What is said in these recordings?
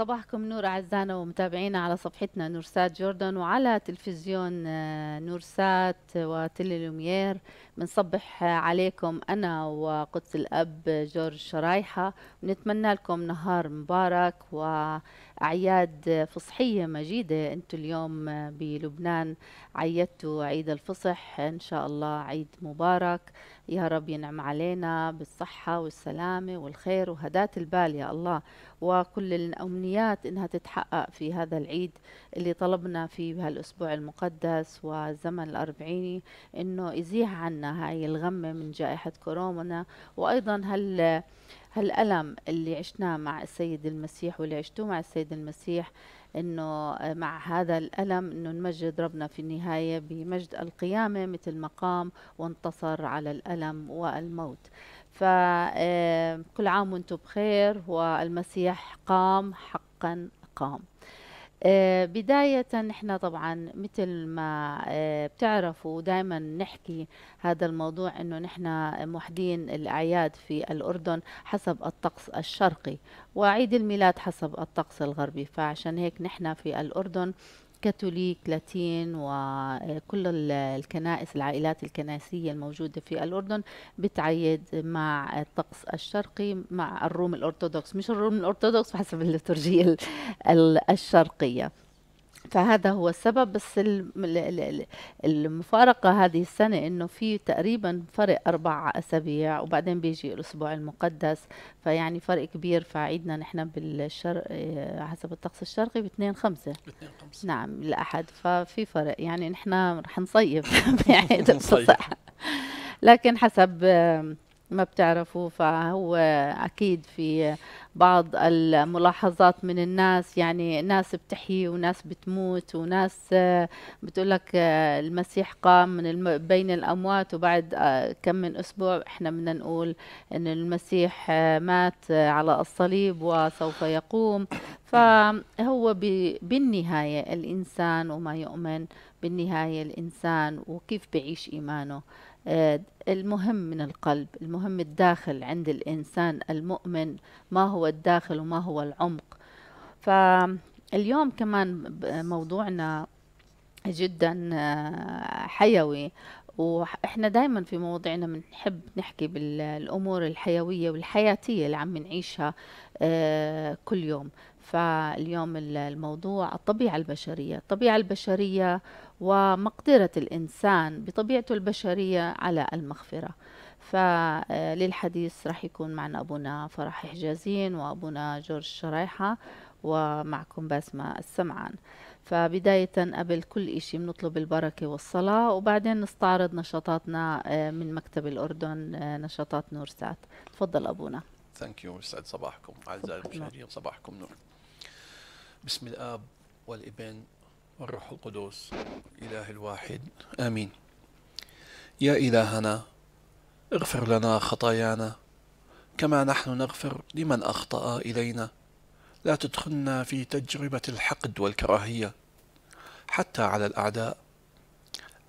صباحكم نور أعزائنا ومتابعينا على صفحتنا نورسات جوردن وعلى تلفزيون آه، نورسات وتلي لوميير بنصبح آه، عليكم أنا وقدس الأب جورج شرايحة بنتمنى لكم نهار مبارك وأعياد فصحية مجيدة أنتم اليوم آه، بلبنان عيدتوا عيد الفصح إن شاء الله عيد مبارك يا رب ينعم علينا بالصحة والسلامة والخير وهداة البال يا الله وكل الأمنيات إنها تتحقق في هذا العيد اللي طلبنا فيه بهالأسبوع المقدس والزمن الأربعيني إنه يزيح عنا هاي الغمة من جائحة كورونا وأيضا هال هالألم اللي عشناه مع السيد المسيح واللي عشتوه مع السيد المسيح انه مع هذا الالم انه نمجد ربنا في النهايه بمجد القيامه مثل ما قام وانتصر على الالم والموت فكل آه، عام وانتم بخير والمسيح قام حقا قام آه، بداية احنا طبعا مثل ما آه، بتعرفوا دائما نحكي هذا الموضوع انه نحن موحدين الاعياد في الاردن حسب الطقس الشرقي وعيد الميلاد حسب الطقس الغربي فعشان هيك نحن في الاردن كاثوليك لاتين وكل الكنائس العائلات الكنائسية الموجودة في الأردن بتعيد مع الطقس الشرقي مع الروم الأرثوذكس مش الروم الأرثوذكس حسب الليتورجية الشرقية فهذا هو السبب بس المفارقة هذه السنة انه في تقريبا فرق اربع اسابيع وبعدين بيجي الاسبوع المقدس فيعني فرق كبير فعيدنا نحن بالشرق آه، حسب الطقس الشرقي باثنين خمسة نعم الاحد ففي فرق يعني نحن رح نصيف بعيد لكن حسب ما بتعرفوا فهو أكيد في بعض الملاحظات من الناس يعني ناس بتحيي وناس بتموت وناس آه، بتقول لك آه، المسيح قام من بين الأموات وبعد آه، كم من أسبوع إحنا بدنا نقول إن المسيح مات على الصليب وسوف يقوم فهو بالنهاية الإنسان وما يؤمن بالنهاية الإنسان وكيف بيعيش إيمانه آه، المهم من القلب المهم الداخل عند الإنسان المؤمن ما هو الداخل وما هو العمق فاليوم كمان موضوعنا جدا آه، حيوي واحنا دائما في مواضيعنا بنحب نحكي بالامور الحيويه والحياتيه اللي عم نعيشها آه، كل يوم فاليوم الموضوع الطبيعة البشرية الطبيعة البشرية ومقدرة الإنسان بطبيعته البشرية على المغفرة فللحديث آه، راح يكون معنا أبونا فرح حجازين وأبونا جورج شريحة ومعكم باسمة السمعان فبداية قبل كل إشي بنطلب البركة والصلاة وبعدين نستعرض نشاطاتنا آه، من مكتب الأردن آه، نشاطات نورسات تفضل أبونا ثانك يو يسعد صباحكم أعزائي المشاهدين صباحكم نور بسم الآب والابن والروح القدس إله الواحد آمين يا إلهنا اغفر لنا خطايانا كما نحن نغفر لمن أخطأ إلينا لا تدخلنا في تجربة الحقد والكراهية حتى على الأعداء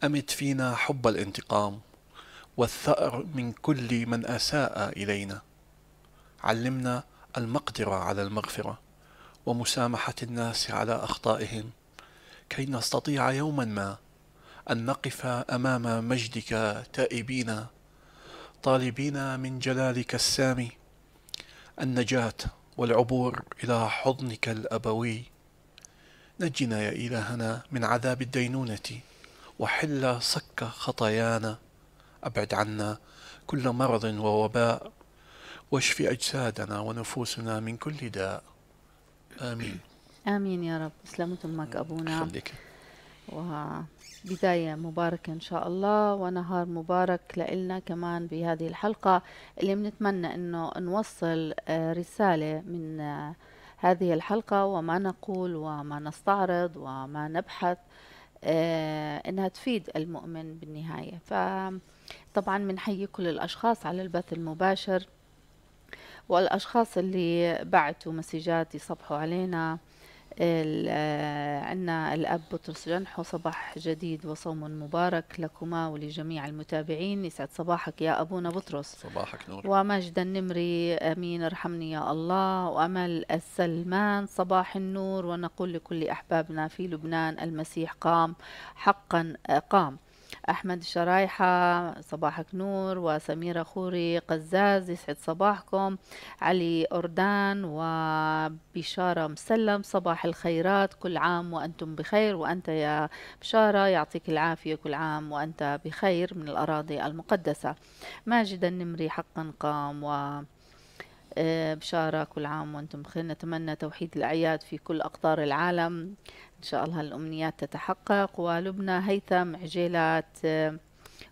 أمت فينا حب الانتقام والثأر من كل من أساء إلينا علمنا المقدرة على المغفرة ومسامحة الناس على أخطائهم كي نستطيع يوما ما أن نقف أمام مجدك تائبين طالبين من جلالك السامي النجاة والعبور إلى حضنك الأبوي نجنا يا إلهنا من عذاب الدينونة وحل صك خطايانا أبعد عنا كل مرض ووباء واشف أجسادنا ونفوسنا من كل داء امين امين يا رب تسلموا امك ابونا نعم. خليك وبداية مباركة إن شاء الله ونهار مبارك لإلنا كمان بهذه الحلقة اللي بنتمنى أنه نوصل آه، رسالة من آه، هذه الحلقة وما نقول وما نستعرض وما نبحث آه، انها تفيد المؤمن بالنهايه فطبعا بنحيي كل الاشخاص على البث المباشر والأشخاص اللي بعتوا مسجات يصبحوا علينا عندنا الأب بطرس جنحو صباح جديد وصوم مبارك لكما ولجميع المتابعين يسعد صباحك يا أبونا بطرس صباحك نور ومجد النمري أمين ارحمني يا الله وأمل السلمان صباح النور ونقول لكل أحبابنا في لبنان المسيح قام حقا قام أحمد شرايحة صباحك نور وسميرة خوري قزاز يسعد صباحكم علي أردان وبشارة مسلم صباح الخيرات كل عام وأنتم بخير وأنت يا بشارة يعطيك العافية كل عام وأنت بخير من الأراضي المقدسة ماجد النمري حقا قام و آه، بشارة كل عام وانتم بخير نتمنى توحيد الأعياد في كل أقطار العالم إن شاء الله الأمنيات تتحقق ولبنى هيثم عجيلات آه،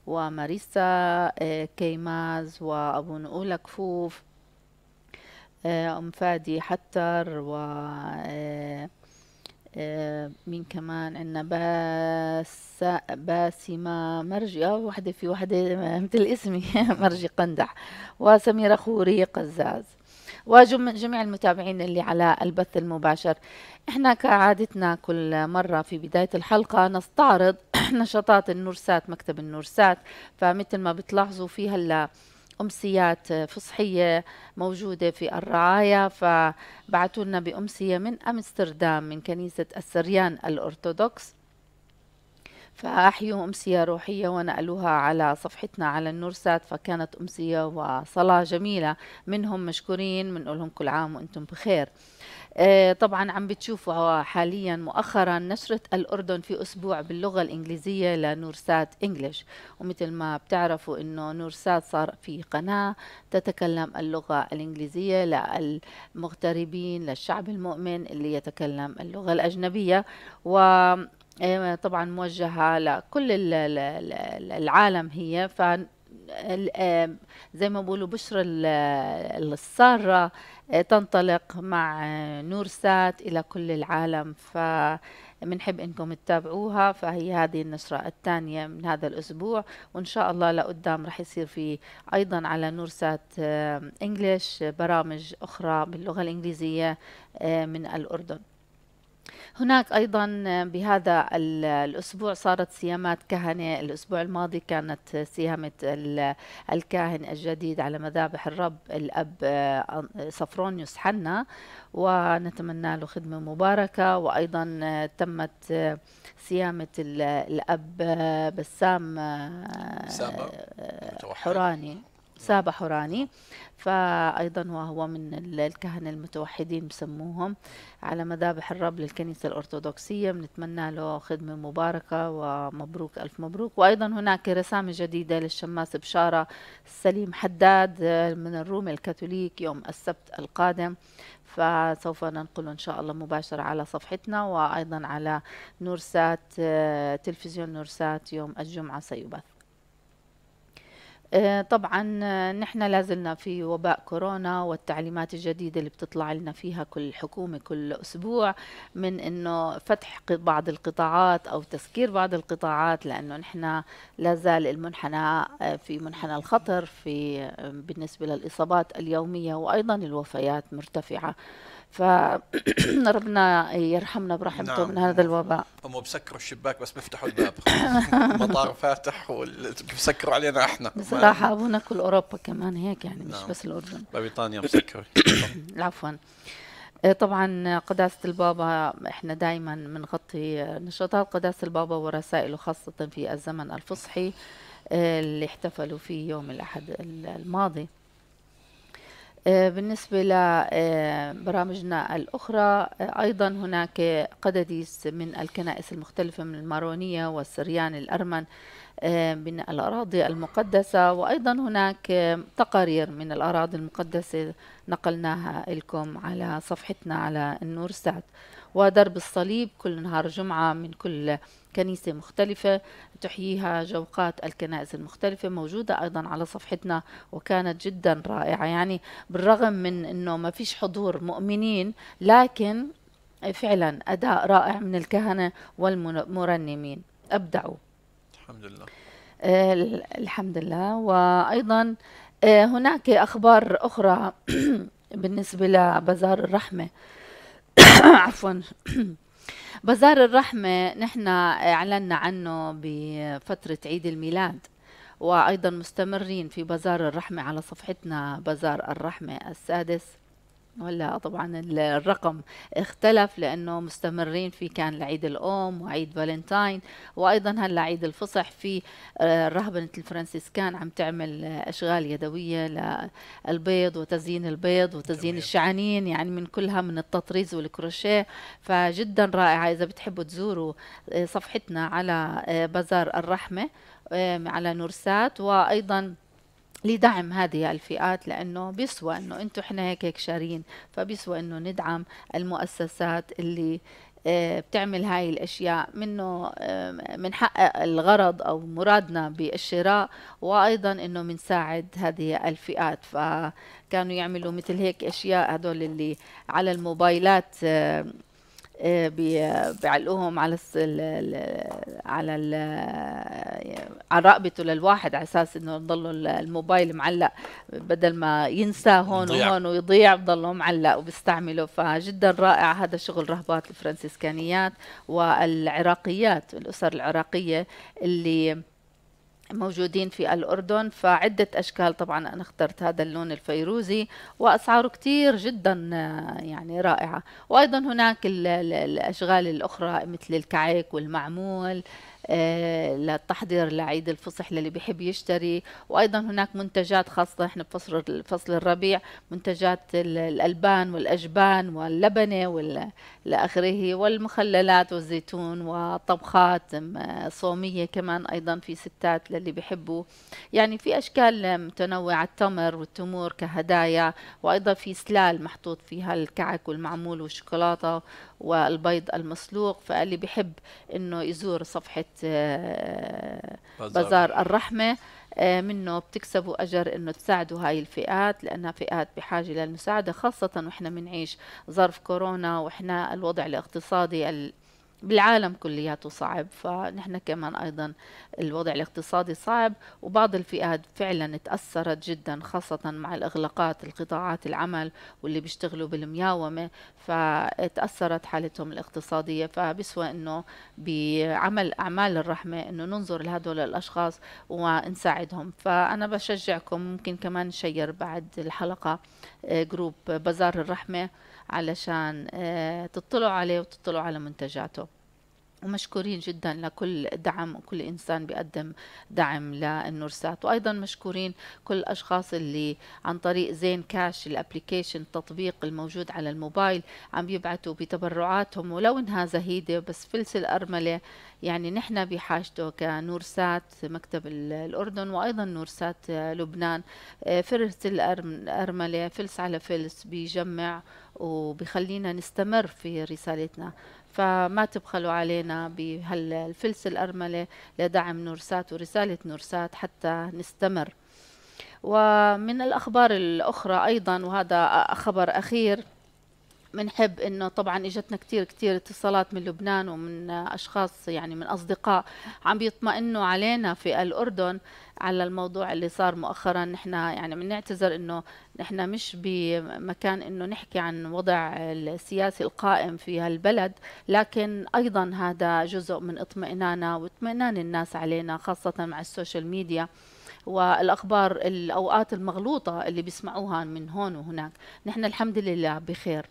وماريسا آه، كيماز وأبو نقولة كفوف آه، أم فادي حتر و مين كمان عندنا باس باسمة مرجي اه وحدة في وحدة مثل اسمي مرجي قندح وسميرة خوري قزاز وجميع المتابعين اللي على البث المباشر احنا كعادتنا كل مرة في بداية الحلقة نستعرض نشاطات النورسات مكتب النورسات فمثل ما بتلاحظوا في هلا أمسيات فصحية موجودة في الرعاية فبعتولنا لنا بأمسية من أمستردام من كنيسة السريان الأرثوذكس فأحيوا أمسية روحية ونقلوها على صفحتنا على النورسات فكانت أمسية وصلاة جميلة منهم مشكورين بنقول كل عام وأنتم بخير آه، طبعا عم بتشوفوا حاليا مؤخرا نشرة الأردن في أسبوع باللغة الإنجليزية لنورسات إنجليش ومثل ما بتعرفوا أنه نورسات صار في قناة تتكلم اللغة الإنجليزية للمغتربين للشعب المؤمن اللي يتكلم اللغة الأجنبية و إيه، طبعا موجهة لكل العالم هي ف زي ما بقولوا بشرى السارة آه، تنطلق مع نور سات إلى كل العالم فمنحب إنكم تتابعوها فهي هذه النشرة الثانية من هذا الأسبوع وإن شاء الله لقدام رح يصير في أيضا على نور سات إنجليش برامج أخرى باللغة الإنجليزية آه، من الأردن هناك ايضا بهذا الاسبوع صارت سيامات كهنه الاسبوع الماضي كانت سيامه الكاهن الجديد على مذابح الرب الاب آه، صفرونيوس حنا ونتمنى له خدمه مباركه وايضا آه، تمت سيامه آه، الاب بسام حراني سابا حوراني فأيضا وهو من الكهنة المتوحدين بسموهم على مذابح الرب للكنيسة الأرثوذكسية بنتمنى له خدمة مباركة ومبروك ألف مبروك وأيضا هناك رسامة جديدة للشماس بشارة سليم حداد آه، من الروم الكاثوليك يوم السبت القادم فسوف ننقله إن شاء الله مباشرة على صفحتنا وأيضا على نورسات آه، تلفزيون نورسات يوم الجمعة سيبث آه، طبعا آه، نحن لازلنا في وباء كورونا والتعليمات الجديدة اللي بتطلع لنا فيها كل حكومة كل أسبوع من أنه فتح بعض القطاعات أو تسكير بعض القطاعات لأنه نحن لازال المنحنى آه، في منحنى الخطر في بالنسبة للإصابات اليومية وأيضا الوفيات مرتفعة فربنا يرحمنا برحمته نعم. من هذا الوباء هم بسكروا الشباك بس بيفتحوا الباب المطار فاتح وبسكروا علينا احنا بصراحه ابونا كل اوروبا كمان هيك يعني مش نعم. بس الاردن بريطانيا مسكره عفوا آه، طبعا قداسة البابا احنا دائما بنغطي نشاطات قداسة البابا ورسائله خاصة في الزمن الفصحي آه، اللي احتفلوا فيه يوم الأحد الماضي آه، بالنسبة لبرامجنا آه، الأخرى آه، أيضا هناك قدديس من الكنائس المختلفة من المارونية والسريان الأرمن من الأراضي المقدسة وأيضا هناك تقارير من الأراضي المقدسة نقلناها لكم على صفحتنا على النور سعد ودرب الصليب كل نهار جمعة من كل كنيسة مختلفة تحييها جوقات الكنائس المختلفة موجودة أيضا على صفحتنا وكانت جدا رائعة يعني بالرغم من أنه ما فيش حضور مؤمنين لكن فعلا أداء رائع من الكهنة والمرنمين أبدعوا الحمد لله آه، الحمد لله وأيضا آه، هناك أخبار أخرى بالنسبة لبازار الرحمة عفوا بازار الرحمة نحن أعلنا عنه بفترة عيد الميلاد وأيضا مستمرين في بازار الرحمة على صفحتنا بازار الرحمة السادس ولا طبعا الرقم اختلف لانه مستمرين في كان لعيد الام وعيد فالنتاين وايضا هلا عيد الفصح في آه، رهبنه الفرنسيسكان عم تعمل آه، اشغال يدويه للبيض وتزيين البيض وتزيين الشعانين يعني من كلها من التطريز والكروشيه فجدا رائعه اذا بتحبوا تزوروا آه، صفحتنا على بازار الرحمه على نورسات وايضا لدعم هذه الفئات لانه بيسوى انه انتم احنا هيك هيك شارين فبيسوى انه ندعم المؤسسات اللي آه، بتعمل هاي الاشياء منه آه، من حقق الغرض او مرادنا بالشراء وايضا انه بنساعد هذه الفئات فكانوا يعملوا مثل هيك اشياء هدول اللي على الموبايلات آه، بيعلقوهم على ال على ال على رقبته للواحد على اساس انه يضل الموبايل معلق بدل ما ينسى هون ضيع. وهون ويضيع بضله معلق وبيستعمله فجدا رائع هذا شغل رهبات الفرنسيسكانيات والعراقيات الاسر العراقيه اللي موجودين في الأردن فعدة أشكال طبعا أنا اخترت هذا اللون الفيروزي وأسعاره كتير جدا آه، يعني رائعة وأيضا هناك الأشغال الأخرى مثل الكعك والمعمول للتحضير آه، لعيد الفصح للي بيحب يشتري وايضا هناك منتجات خاصه احنا بفصل فصل الربيع منتجات الالبان والاجبان واللبنه والاخره والمخللات والزيتون وطبخات صوميه كمان ايضا في ستات للي بيحبوا يعني في اشكال متنوعه التمر والتمور كهدايا وايضا في سلال محطوط فيها الكعك والمعمول والشوكولاته والبيض المسلوق فاللي بحب انه يزور صفحه آه، بازار الرحمه آه، منه بتكسبوا اجر انه تساعدوا هاي الفئات لانها فئات بحاجه للمساعده خاصه واحنا بنعيش ظرف كورونا واحنا الوضع الاقتصادي بالعالم كلياته صعب فنحن كمان ايضا الوضع الاقتصادي صعب وبعض الفئات فعلا تاثرت جدا خاصه مع الاغلاقات القطاعات العمل واللي بيشتغلوا بالمياومه فتاثرت حالتهم الاقتصاديه فبسوى انه بعمل اعمال الرحمه انه ننظر لهدول الاشخاص ونساعدهم فانا بشجعكم ممكن كمان نشير بعد الحلقه آه، جروب بازار الرحمه علشان آه، تطلعوا عليه وتطلعوا على منتجاته ومشكورين جدا لكل دعم وكل انسان بيقدم دعم للنورسات وايضا مشكورين كل الاشخاص اللي عن طريق زين كاش الابلكيشن التطبيق الموجود على الموبايل عم بيبعتوا بتبرعاتهم ولو انها زهيده بس فلس الارمله يعني نحن بحاجته كنورسات مكتب الاردن وايضا نورسات لبنان آه، فلس الارمله فلس على فلس بيجمع وبخلينا نستمر في رسالتنا فما تبخلوا علينا بهالفلس الأرملة لدعم نورسات ورسالة نورسات حتى نستمر ومن الأخبار الأخرى أيضا وهذا خبر أخير بنحب انه طبعا اجتنا كثير كثير اتصالات من لبنان ومن اشخاص يعني من اصدقاء عم بيطمئنوا علينا في الاردن على الموضوع اللي صار مؤخرا نحن يعني بنعتذر انه نحن مش بمكان انه نحكي عن وضع السياسي القائم في هالبلد لكن ايضا هذا جزء من اطمئنانا واطمئنان الناس علينا خاصه مع السوشيال ميديا والاخبار الاوقات المغلوطه اللي بيسمعوها من هون وهناك نحن الحمد لله بخير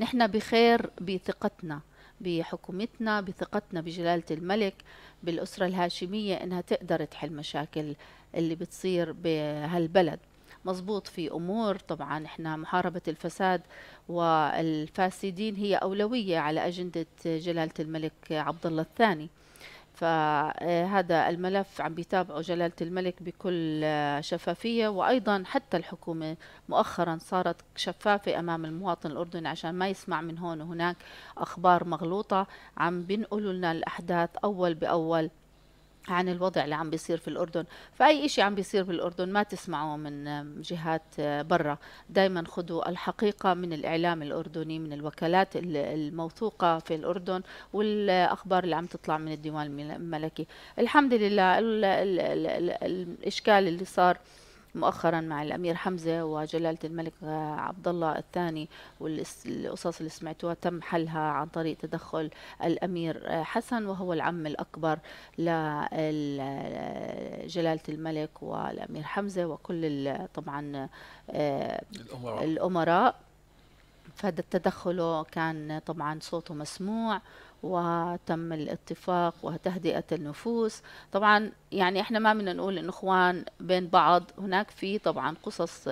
نحن بخير بثقتنا بحكومتنا بثقتنا بجلالة الملك بالأسرة الهاشمية إنها تقدر تحل مشاكل اللي بتصير بهالبلد مزبوط في أمور طبعا إحنا محاربة الفساد والفاسدين هي أولوية على أجندة جلالة الملك عبد الله الثاني فهذا الملف عم بيتابعه جلالة الملك بكل شفافية وأيضا حتى الحكومة مؤخرا صارت شفافة أمام المواطن الأردني عشان ما يسمع من هون وهناك أخبار مغلوطة عم بينقلوا لنا الأحداث أول بأول عن الوضع اللي عم بيصير في الأردن فأي إشي عم بيصير بالأردن ما تسمعوه من جهات آه، برا دايما خذوا الحقيقة من الإعلام الأردني من الوكالات الموثوقة في الأردن والأخبار اللي عم تطلع من الديوان الملكي الحمد لله الإشكال اللي صار مؤخرا مع الأمير حمزة وجلالة الملك عبد الله الثاني والقصص اللي سمعتوها تم حلها عن طريق تدخل الأمير حسن وهو العم الأكبر لجلالة الملك والأمير حمزة وكل طبعا الأمراء الأمراء فهذا التدخل كان طبعا صوته مسموع وتم الاتفاق وتهدئة النفوس طبعا يعني احنا ما بدنا نقول ان اخوان بين بعض هناك في طبعا قصص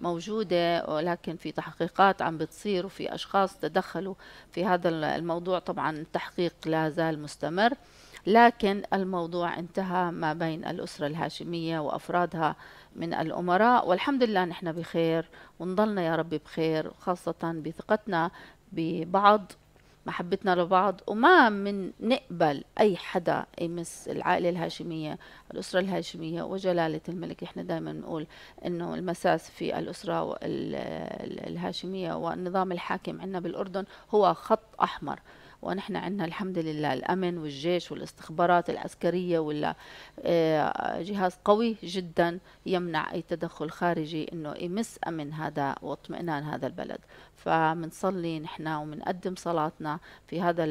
موجودة ولكن في تحقيقات عم بتصير وفي اشخاص تدخلوا في هذا الموضوع طبعا التحقيق لا زال مستمر لكن الموضوع انتهى ما بين الأسرة الهاشمية وأفرادها من الأمراء والحمد لله نحن بخير ونضلنا يا رب بخير خاصة بثقتنا ببعض محبتنا لبعض وما من نقبل أي حدا يمس العائلة الهاشمية الأسرة الهاشمية وجلالة الملك إحنا دائما نقول أنه المساس في الأسرة الهاشمية والنظام الحاكم عندنا بالأردن هو خط أحمر ونحن عندنا الحمد لله الأمن والجيش والاستخبارات العسكرية ولا آه، جهاز قوي جدا يمنع أي تدخل خارجي إنه يمس أمن هذا واطمئنان هذا البلد فمنصلي نحن ومنقدم صلاتنا في هذا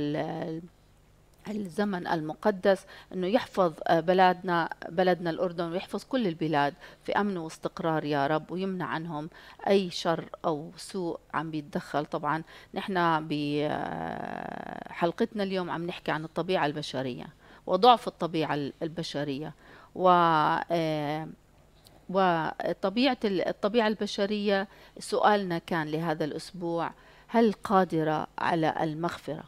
الزمن المقدس انه يحفظ آه، بلادنا بلدنا الاردن ويحفظ كل البلاد في امن واستقرار يا رب ويمنع عنهم اي شر او سوء عم بيتدخل طبعا نحن بحلقتنا آه، اليوم عم نحكي عن الطبيعه البشريه وضعف الطبيعه البشريه و آه، وطبيعه الطبيعه البشريه سؤالنا كان لهذا الاسبوع هل قادره على المغفره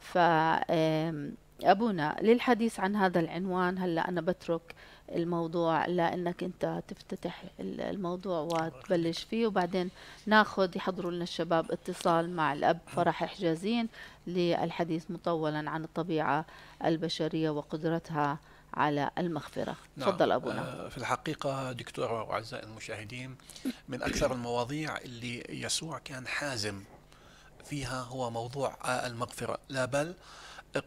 فأبونا للحديث عن هذا العنوان هلأ أنا بترك الموضوع لأنك أنت تفتتح الموضوع وتبلش فيه وبعدين ناخذ يحضروا لنا الشباب اتصال مع الأب فرح حجازين للحديث مطولا عن الطبيعة البشرية وقدرتها على المغفرة نعم. تفضل أبونا آه، في الحقيقة دكتور وأعزائي المشاهدين من أكثر المواضيع اللي يسوع كان حازم فيها هو موضوع المغفرة لا بل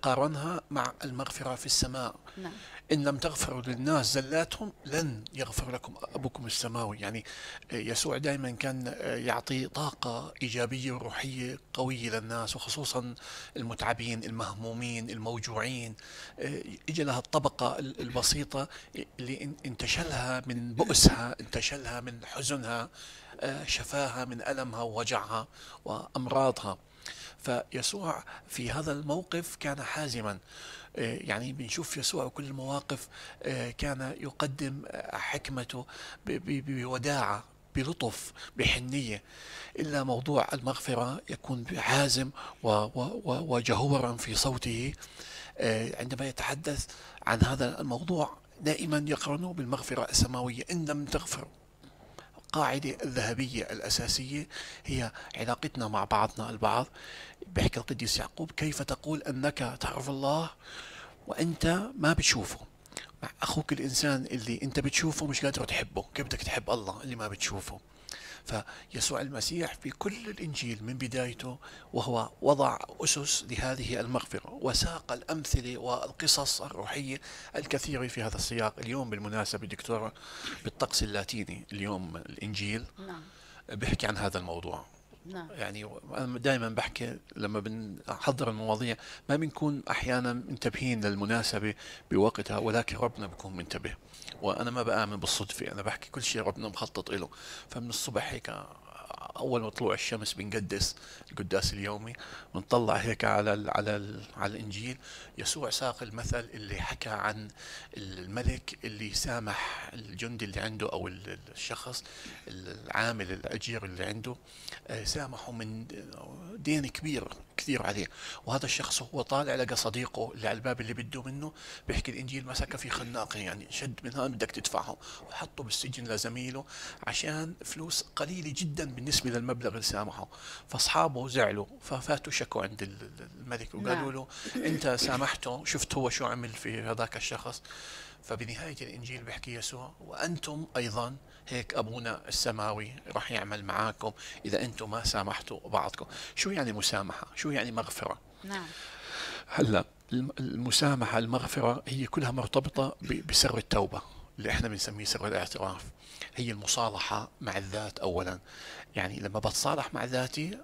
قارنها مع المغفرة في السماء نعم. إن لم تغفروا للناس زلاتهم لن يغفر لكم أبوكم السماوي يعني يسوع دائما كان يعطي طاقة إيجابية وروحية قوية للناس وخصوصا المتعبين المهمومين الموجوعين إجا لها الطبقة البسيطة اللي انتشلها من بؤسها انتشلها من حزنها شفاها من ألمها ووجعها وأمراضها فيسوع في هذا الموقف كان حازما إيه، يعني بنشوف يسوع كل المواقف إيه، كان يقدم آه، حكمته بوداعة بلطف بحنية إلا موضوع المغفرة يكون حازم وجهورا في صوته إيه، عندما يتحدث عن هذا الموضوع دائما يقرنه بالمغفرة السماوية إن لم تغفروا القاعدة الذهبية الأساسية هي علاقتنا مع بعضنا البعض بحكي القديس يعقوب كيف تقول أنك تعرف الله وأنت ما بتشوفه مع أخوك الإنسان اللي أنت بتشوفه مش قادر تحبه كيف بدك تحب الله اللي ما بتشوفه فيسوع المسيح في كل الإنجيل من بدايته وهو وضع أسس لهذه المغفرة وساق الأمثلة والقصص الروحية الكثيرة في هذا السياق اليوم بالمناسبة دكتورة بالطقس اللاتيني اليوم الإنجيل نعم. بيحكي عن هذا الموضوع نعم. يعني انا دائما بحكي لما بنحضر المواضيع ما بنكون احيانا منتبهين للمناسبه بوقتها ولكن ربنا بيكون منتبه وانا ما بامن بالصدفه انا بحكي كل شيء ربنا مخطط له فمن الصبح هيك اول ما طلوع الشمس بنقدس القداس اليومي بنطلع هيك على ال على ال على الانجيل يسوع ساق المثل اللي حكى عن الملك اللي سامح الجندي اللي عنده او الشخص العامل الاجير اللي عنده آه، سامحه من دين كبير كثير عليه وهذا الشخص هو طالع لقى صديقه اللي على الباب اللي بده منه بيحكي الانجيل مسكه في خناقه يعني شد من هون بدك تدفعه وحطه بالسجن لزميله عشان فلوس قليله جدا بالنسبه بالنسبة للمبلغ اللي سامحه فاصحابه زعلوا ففاتوا شكوا عند الملك وقالوا نعم. له انت سامحته شفت هو شو عمل في هذاك الشخص فبنهايه الانجيل بحكي يسوع وانتم ايضا هيك ابونا السماوي راح يعمل معاكم اذا انتم ما سامحتوا بعضكم شو يعني مسامحه شو يعني مغفره نعم هلا المسامحه المغفره هي كلها مرتبطه بسر التوبه اللي احنا بنسميه سر الاعتراف هي المصالحه مع الذات اولا يعني لما بتصالح مع ذاتي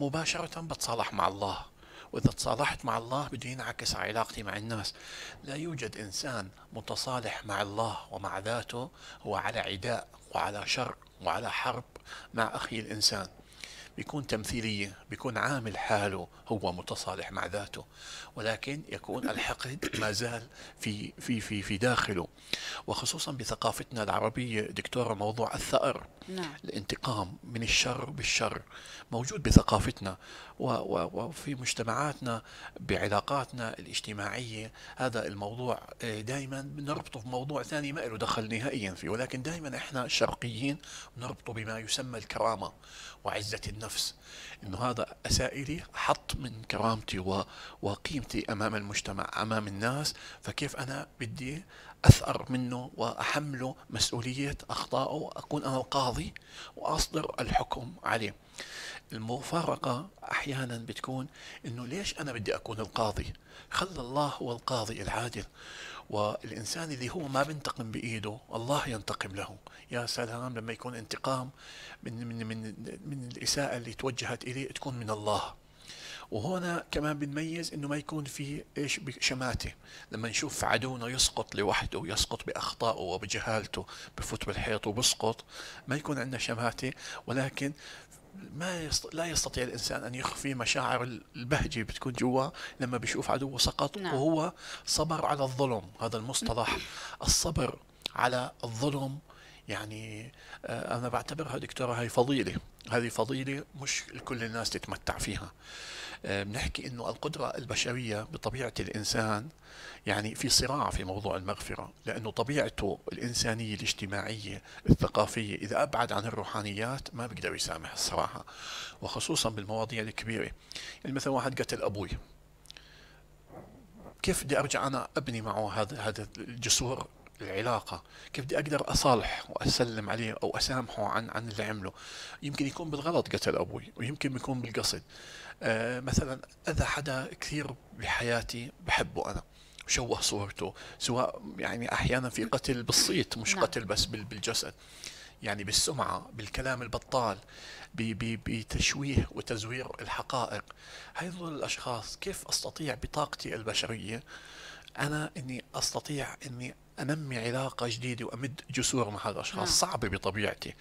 مباشرة بتصالح مع الله وإذا تصالحت مع الله بده ينعكس على علاقتي مع الناس لا يوجد إنسان متصالح مع الله ومع ذاته هو على عداء وعلى شر وعلى حرب مع أخي الإنسان بيكون تمثيلية بيكون عامل حاله هو متصالح مع ذاته ولكن يكون الحقد ما زال في في في في داخله وخصوصا بثقافتنا العربية دكتورة موضوع الثأر نعم. الانتقام من الشر بالشر موجود بثقافتنا وفي مجتمعاتنا بعلاقاتنا الاجتماعية هذا الموضوع آه، دائما بنربطه بموضوع ثاني ما له دخل نهائيا فيه ولكن دائما احنا الشرقيين بنربطه بما يسمى الكرامة وعزة النفس انه هذا اسائلي حط من كرامتي وقيمتي امام المجتمع امام الناس فكيف انا بدي أثأر منه وأحمله مسؤولية أخطائه وأكون أنا القاضي وأصدر الحكم عليه المفارقة أحيانا بتكون أنه ليش أنا بدي أكون القاضي خلى الله هو القاضي العادل والإنسان اللي هو ما بينتقم بإيده الله ينتقم له يا سلام لما يكون انتقام من, من, من, من الإساءة اللي توجهت إليه تكون من الله وهنا كمان بنميز انه ما يكون في ايش شماته لما نشوف عدونا يسقط لوحده يسقط باخطائه وبجهالته بفوت بالحيط وبسقط ما يكون عندنا شماته ولكن ما يست... لا يستطيع الانسان ان يخفي مشاعر البهجه بتكون جوا لما بيشوف عدوه سقط نعم. وهو صبر على الظلم هذا المصطلح نعم. الصبر على الظلم يعني آه، أنا بعتبرها دكتورة هاي فضيلة هذه فضيلة مش كل الناس تتمتع فيها آه، بنحكي انه القدرة البشرية بطبيعة الانسان يعني في صراع في موضوع المغفرة لانه طبيعته الانسانية الاجتماعية الثقافية اذا ابعد عن الروحانيات ما بيقدر يسامح الصراحة وخصوصا بالمواضيع الكبيرة يعني مثلا واحد قتل ابوي كيف بدي ارجع انا ابني معه هذا هذا الجسور العلاقة كيف بدي أقدر أصالح وأسلم عليه أو أسامحه عن عن اللي عمله يمكن يكون بالغلط قتل أبوي ويمكن يكون بالقصد آه مثلا أذى حدا كثير بحياتي بحبه أنا شوه صورته سواء يعني أحيانا في قتل بالصيت مش نعم. قتل بس بالجسد يعني بالسمعة بالكلام البطال بتشويه وتزوير الحقائق هذول الأشخاص كيف أستطيع بطاقتي البشرية أنا أني أستطيع أني انمي علاقه جديده وامد جسور مع الاشخاص نعم. صعبه بطبيعتي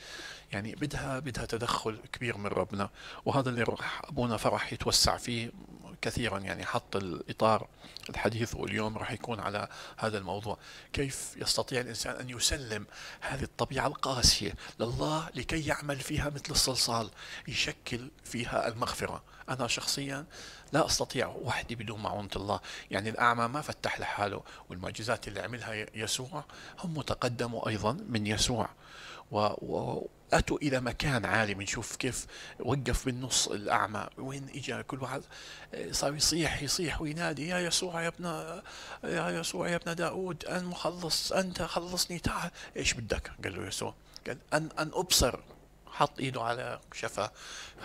يعني بدها بدها تدخل كبير من ربنا وهذا اللي راح ابونا فرح يتوسع فيه كثيرا يعني حط الاطار الحديث واليوم راح يكون على هذا الموضوع كيف يستطيع الانسان ان يسلم هذه الطبيعه القاسيه لله لكي يعمل فيها مثل الصلصال يشكل فيها المغفره انا شخصيا لا أستطيع وحدي بدون معونة الله يعني الأعمى ما فتح لحاله والمعجزات اللي عملها يسوع هم تقدموا أيضا من يسوع و... و... أتوا إلى مكان عالي بنشوف كيف وقف بالنص الأعمى وين إجا كل واحد صار يصيح يصيح وينادي يا يسوع يا ابن يا يسوع يا ابن داود أن مخلص أنت خلصني تعال إيش بدك قال له يسوع قال أن أن أبصر حط ايده على كشفها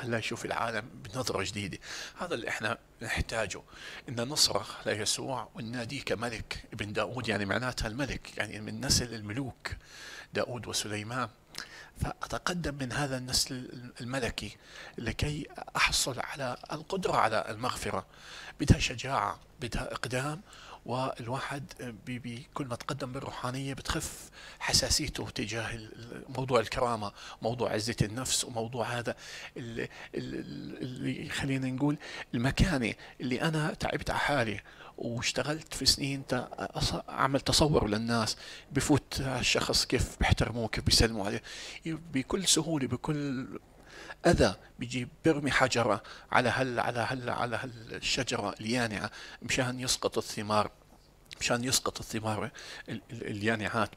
خلاه يشوف العالم بنظره جديده هذا اللي احنا نحتاجه ان نصرخ ليسوع ونناديه كملك ابن داود يعني معناتها الملك يعني من نسل الملوك داود وسليمان فأتقدم من هذا النسل الملكي لكي أحصل على القدرة على المغفرة بدها شجاعة بدها إقدام والواحد بي كل ما تقدم بالروحانية بتخف حساسيته تجاه موضوع الكرامة موضوع عزة النفس وموضوع هذا اللي, اللي خلينا نقول المكانة اللي أنا تعبت على حالي واشتغلت في سنين اعمل تصور للناس بفوت الشخص كيف بيحترموه كيف بيسلموا عليه بكل سهوله بكل اذى بيجي برمي حجره على هل على هل على هالشجره اليانعه مشان يسقط الثمار مشان يسقط الثمار اليانعات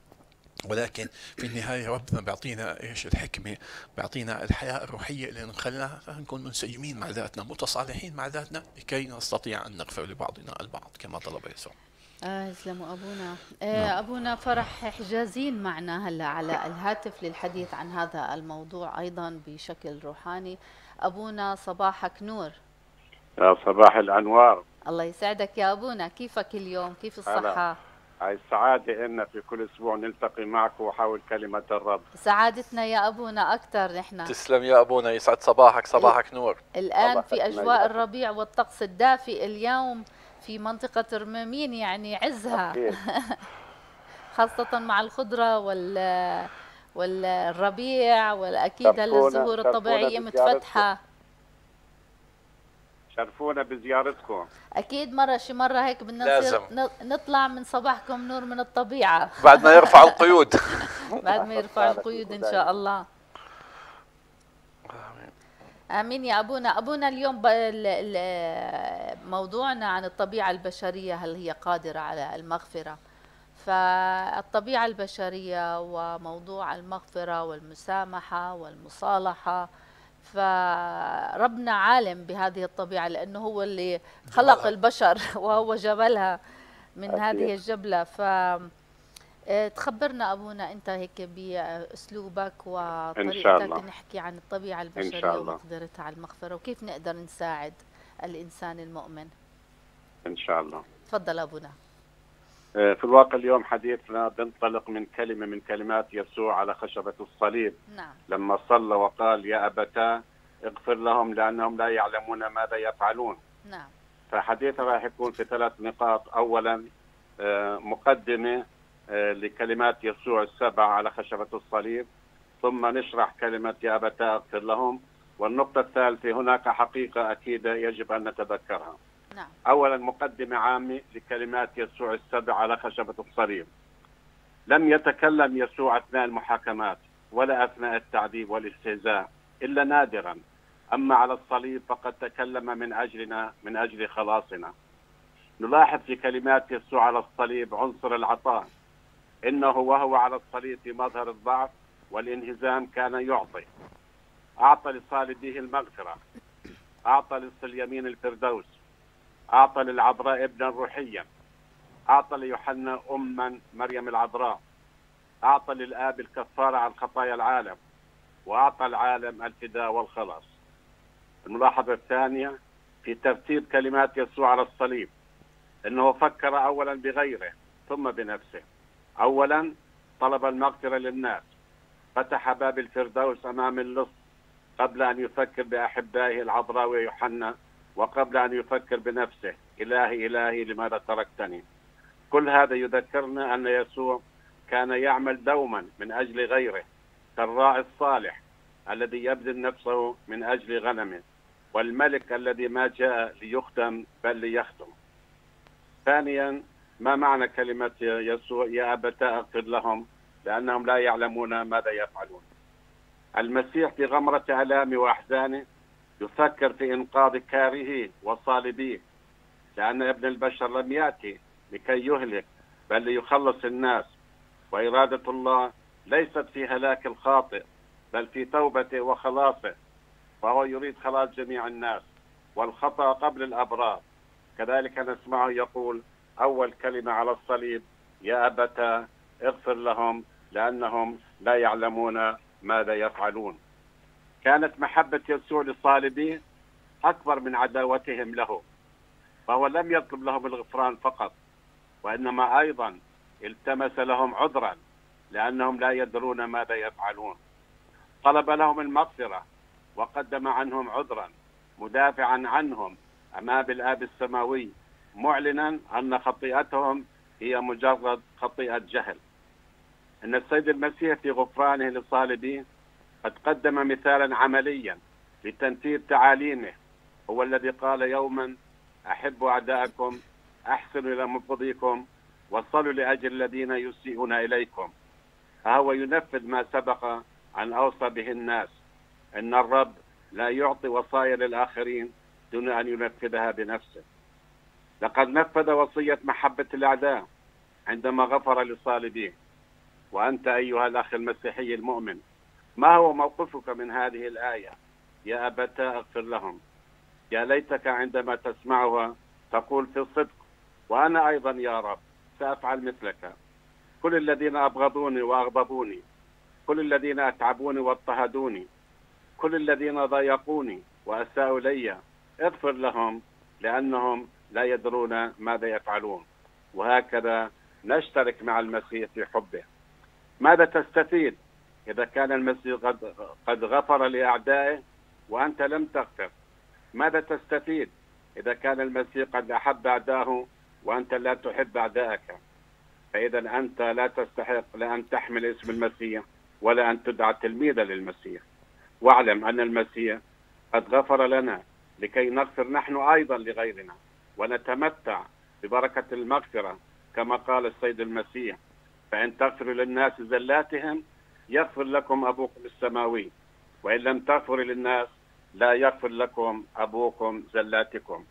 ولكن في النهاية ربنا بيعطينا إيش الحكمة بيعطينا الحياة الروحية اللي نخليها نكون منسجمين مع ذاتنا متصالحين مع ذاتنا لكي نستطيع أن نغفر لبعضنا البعض كما طلب يسوع يسلموا أبونا آه نعم. أبونا فرح حجازين معنا هلا على الهاتف للحديث عن هذا الموضوع أيضا بشكل روحاني أبونا صباحك نور صباح الأنوار الله يسعدك يا ابونا كيفك اليوم كيف الصحه السعادة إن في كل أسبوع نلتقي معك وحاول كلمة الرب سعادتنا يا أبونا أكثر نحن تسلم يا أبونا يسعد صباحك صباحك نور الآن في أجواء الربيع والطقس الدافئ اليوم في منطقة رمامين يعني عزها خاصة مع الخضرة وال والربيع والأكيد الزهور الطبيعية متفتحة شرفونا بزيارتكم اكيد مره شي مره هيك بدنا نطلع من صباحكم نور من الطبيعه بعد ما يرفع القيود بعد ما يرفع القيود ان شاء الله امين يا ابونا ابونا اليوم موضوعنا عن الطبيعه البشريه هل هي قادره على المغفره فالطبيعه البشريه وموضوع المغفره والمسامحه والمصالحه فربنا عالم بهذه الطبيعة لأنه هو اللي خلق جبلها. البشر وهو جبلها من أكيد. هذه الجبلة ف آه، تخبرنا أبونا أنت هيك بأسلوبك وطريقتك نحكي عن الطبيعة البشرية وقدرتها على المغفرة وكيف نقدر نساعد الإنسان المؤمن إن شاء الله تفضل أبونا آه، في الواقع اليوم حديثنا بنطلق من كلمة من كلمات يسوع على خشبة الصليب نعم. لما صلى وقال يا أبتاه اغفر لهم لأنهم لا يعلمون ماذا يفعلون نعم. فحديثنا راح يكون في ثلاث نقاط أولا آه، مقدمة آه، لكلمات يسوع السبع على خشبة الصليب ثم نشرح كلمة يا أبتاه اغفر لهم والنقطة الثالثة هناك حقيقة أكيدة يجب أن نتذكرها نعم. أولا مقدمة عامة لكلمات يسوع السبع على خشبة الصليب لم يتكلم يسوع أثناء المحاكمات ولا أثناء التعذيب والاستهزاء إلا نادرا أما على الصليب فقد تكلم من أجلنا من أجل خلاصنا نلاحظ في كلمات يسوع على الصليب عنصر العطاء إنه وهو على الصليب في مظهر الضعف والانهزام كان يعطي أعطى لصالبيه المغفرة أعطى للصليمين الفردوس أعطى للعذراء ابنا روحيا أعطى ليوحنا أما مريم العذراء أعطى للآب الكفارة عن خطايا العالم وأعطى العالم الفداء والخلاص الملاحظة الثانية في ترتيب كلمات يسوع على الصليب أنه فكر أولا بغيره ثم بنفسه أولا طلب المغفرة للناس فتح باب الفردوس أمام اللص قبل أن يفكر بأحبائه العذراء ويوحنا وقبل أن يفكر بنفسه إلهي إلهي لماذا تركتني كل هذا يذكرنا أن يسوع كان يعمل دوما من أجل غيره كالراعي الصالح الذي يبذل نفسه من أجل غنمه والملك الذي ما جاء ليخدم بل ليخدم ثانيا ما معنى كلمة يسوع يا أبتاه اغفر لهم لأنهم لا يعلمون ماذا يفعلون المسيح في غمرة آلامه وأحزانه يفكر في إنقاذ كاره وصالبيه لأن ابن البشر لم يأتي لكي يهلك بل ليخلص الناس وإرادة الله ليست في هلاك الخاطئ بل في توبته وخلاصه فهو يريد خلاص جميع الناس والخطأ قبل الأبرار كذلك نسمعه يقول أول كلمة على الصليب يا أبتا اغفر لهم لأنهم لا يعلمون ماذا يفعلون كانت محبة يسوع للصالبين أكبر من عداوتهم له فهو لم يطلب لهم الغفران فقط وإنما أيضا التمس لهم عذرا لأنهم لا يدرون ماذا يفعلون طلب لهم المغفرة وقدم عنهم عذرا مدافعا عنهم أمام الآب السماوي معلنا أن خطيئتهم هي مجرد خطيئة جهل أن السيد المسيح في غفرانه للصالبين قد قدم مثالا عمليا لتنفيذ تعاليمه هو الذي قال يوما احبوا اعداءكم احسنوا الى مبغضيكم وصلوا لاجل الذين يسيئون اليكم ها هو ينفذ ما سبق ان اوصى به الناس ان الرب لا يعطي وصايا للاخرين دون ان ينفذها بنفسه لقد نفذ وصيه محبه الاعداء عندما غفر لصالبيه وانت ايها الاخ المسيحي المؤمن ما هو موقفك من هذه الآية يا أبتاه اغفر لهم يا ليتك عندما تسمعها تقول في الصدق وأنا أيضا يا رب سأفعل مثلك كل الذين أبغضوني وأغضبوني كل الذين أتعبوني واضطهدوني كل الذين ضايقوني وأساءوا إلي اغفر لهم لأنهم لا يدرون ماذا يفعلون وهكذا نشترك مع المسيح في حبه ماذا تستفيد إذا كان المسيح قد, قد غفر لأعدائه وأنت لم تغفر ماذا تستفيد إذا كان المسيح قد أحب أعدائه وأنت لا تحب أعدائك فإذا أنت لا تستحق لا أن تحمل اسم المسيح ولا أن تدعى تلميذا للمسيح واعلم أن المسيح قد غفر لنا لكي نغفر نحن أيضا لغيرنا ونتمتع ببركة المغفرة كما قال السيد المسيح فإن تغفر للناس زلاتهم يغفر لكم أبوكم السماوي وإن لم تغفر للناس لا يغفر لكم أبوكم زلاتكم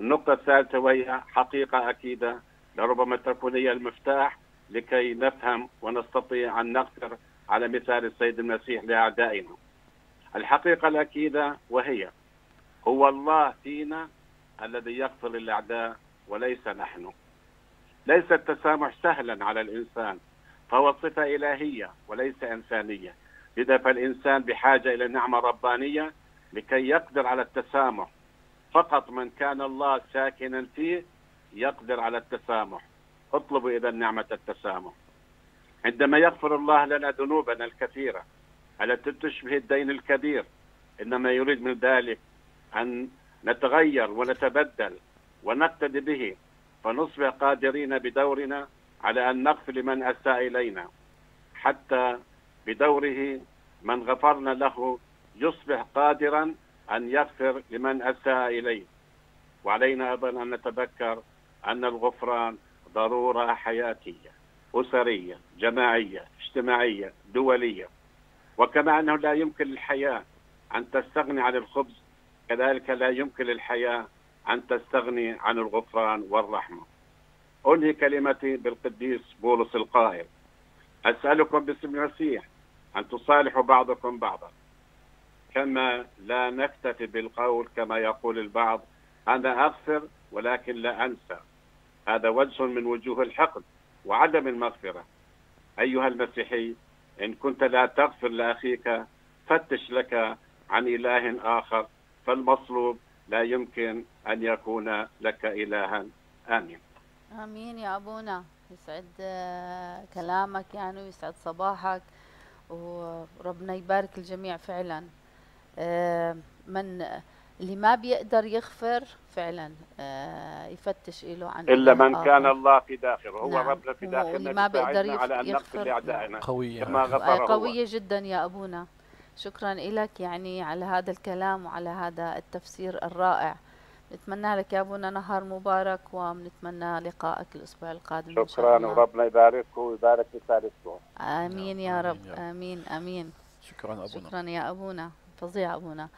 النقطة الثالثة وهي حقيقة أكيدة لربما تكون هي المفتاح لكي نفهم ونستطيع أن نغفر على مثال السيد المسيح لأعدائنا الحقيقة الأكيدة وهي هو الله فينا الذي يغفر الأعداء وليس نحن ليس التسامح سهلا على الإنسان فهو صفة إلهية وليس إنسانية لذا فالإنسان بحاجة إلى نعمة ربانية لكي يقدر على التسامح فقط من كان الله ساكنا فيه يقدر على التسامح اطلبوا إذا نعمة التسامح عندما يغفر الله لنا ذنوبنا الكثيرة التي تشبه الدين الكبير إنما يريد من ذلك أن نتغير ونتبدل ونقتدي به فنصبح قادرين بدورنا على أن نغفر لمن أساء إلينا حتى بدوره من غفرنا له يصبح قادرا أن يغفر لمن أساء إليه وعلينا أيضا أن نتذكر أن الغفران ضرورة حياتية أسرية جماعية اجتماعية دولية وكما أنه لا يمكن للحياة أن تستغني عن الخبز كذلك لا يمكن للحياة أن تستغني عن الغفران والرحمة أنهي كلمتي بالقديس بولس القائل أسألكم باسم المسيح أن تصالحوا بعضكم بعضا كما لا نكتفي بالقول كما يقول البعض أنا أغفر ولكن لا أنسى هذا وجه من وجوه الحقد وعدم المغفرة أيها المسيحي إن كنت لا تغفر لأخيك فتش لك عن إله آخر فالمصلوب لا يمكن أن يكون لك إلها آمين امين يا ابونا يسعد آه، كلامك يعني ويسعد صباحك وربنا يبارك الجميع فعلا آه، من اللي ما بيقدر يغفر فعلا آه، يفتش له عن الا من آه. كان الله في داخله هو نعم. ربنا في داخله اللي ما بيقدر يغفر على ان قويه كما غفر قويه هو. جدا يا ابونا شكرا لك يعني على هذا الكلام وعلى هذا التفسير الرائع نتمنى لك يا ابونا نهار مبارك ونتمنى لقائك الاسبوع القادم شكرا وربنا يبارككم ويبارك رسالتكم امين يا رب امين امين, شكرا ابونا شكرا يا ابونا فظيع ابونا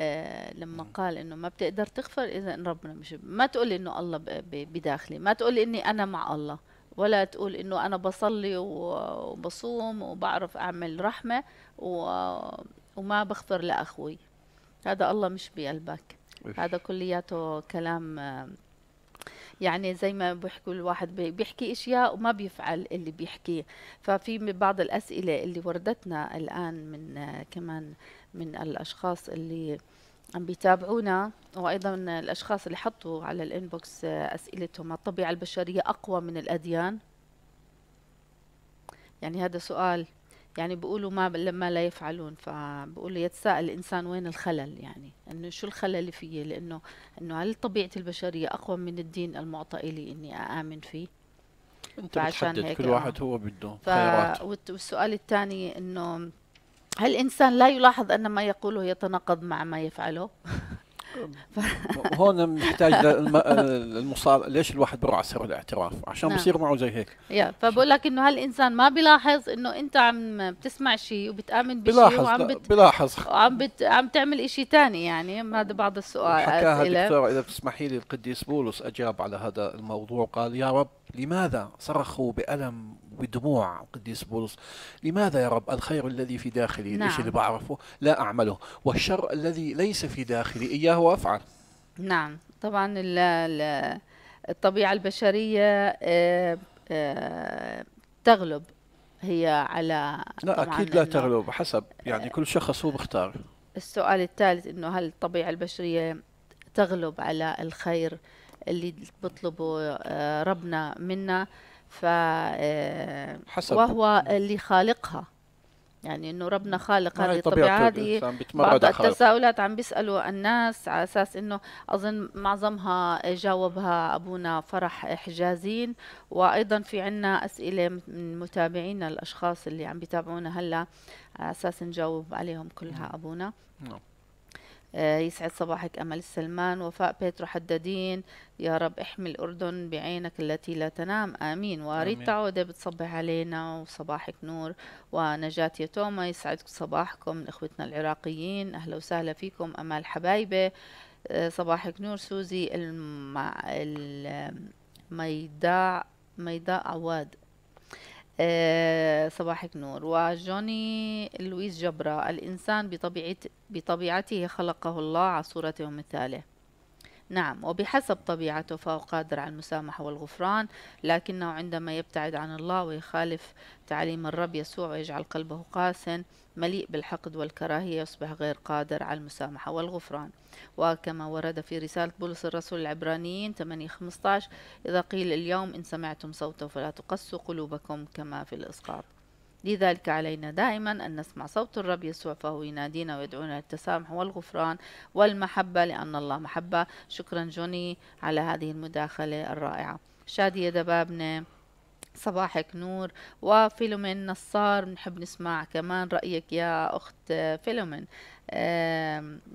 آه لما قال انه ما بتقدر تغفر اذا ربنا مش ما تقول انه الله بداخلي ما تقول اني انا مع الله ولا تقول انه انا بصلي وبصوم وبعرف اعمل رحمه و... وما بغفر لاخوي هذا الله مش بقلبك هذا كلياته كلام آه، يعني زي ما بيحكوا الواحد بيحكي اشياء وما بيفعل اللي بيحكيه ففي بعض الاسئله اللي وردتنا الان من آه، كمان من الاشخاص اللي عم بيتابعونا وايضا الاشخاص اللي حطوا على الانبوكس آه، اسئلتهم الطبيعه البشريه اقوى من الاديان يعني هذا سؤال يعني بيقولوا ما لما لا يفعلون فبقولوا يتساءل الانسان وين الخلل يعني انه شو الخلل اللي فيه لانه انه هل طبيعه البشريه اقوى من الدين المعطى الي اني امن فيه انت بتحدد هيك كل آه. واحد هو بده ف... خيارات والسؤال الثاني انه هل الانسان لا يلاحظ ان ما يقوله يتناقض مع ما يفعله هون بنحتاج المصار ليش الواحد بروح على سر الاعتراف عشان نعم. بصير معه زي هيك يا فبقول لك انه هالانسان ما بيلاحظ انه انت عم بتسمع شيء وبتامن بشيء وعم بت... بلاحظ وعم بت... عم تعمل شيء ثاني يعني هذا بعض السؤال حكاها دكتور اذا بتسمحي لي القديس بولس اجاب على هذا الموضوع قال يا رب لماذا صرخوا بألم بدموع قديس بولس لماذا يا رب الخير الذي في داخلي نعم. الشيء اللي بعرفه لا أعمله والشر الذي ليس في داخلي إياه أفعل نعم طبعا الطبيعة البشرية آه، آه، تغلب هي على لا أكيد لا تغلب حسب يعني آه، كل شخص هو بختار السؤال الثالث إنه هل الطبيعة البشرية تغلب على الخير اللي بطلبه ربنا منا ف آه، حسب. وهو اللي خالقها يعني انه ربنا خالق هذه الطبيعه هذه بعض التساؤلات عم بيسالوا الناس على اساس انه اظن معظمها جاوبها ابونا فرح حجازين وايضا في عنا اسئله من متابعينا الاشخاص اللي عم بيتابعونا هلا على اساس نجاوب عليهم كلها نعم. ابونا نعم. آه، يسعد صباحك أمل السلمان وفاء بيترو حدادين يا رب احمي الأردن بعينك التي لا تنام آمين وأريد تعودة بتصبح علينا وصباحك نور ونجاة توما يسعد صباحكم من إخوتنا العراقيين أهلا وسهلا فيكم أمال حبايبة آه، صباحك نور سوزي الميداع ميداء عواد آه، صباحك نور وجوني لويس جبرا الإنسان بطبيعته خلقه الله على صورته ومثاله نعم وبحسب طبيعته فهو قادر على المسامحة والغفران لكنه عندما يبتعد عن الله ويخالف تعاليم الرب يسوع ويجعل قلبه قاسا مليء بالحقد والكراهية يصبح غير قادر على المسامحة والغفران وكما ورد في رسالة بولس الرسول العبرانيين 8-15 إذا قيل اليوم إن سمعتم صوته فلا تقسوا قلوبكم كما في الإسقاط لذلك علينا دائما أن نسمع صوت الرب يسوع فهو ينادينا ويدعونا للتسامح والغفران والمحبة لأن الله محبة شكرا جوني على هذه المداخلة الرائعة شادية دبابنة صباحك نور وفيلومين نصار بنحب نسمع كمان رأيك يا أخت فيلومين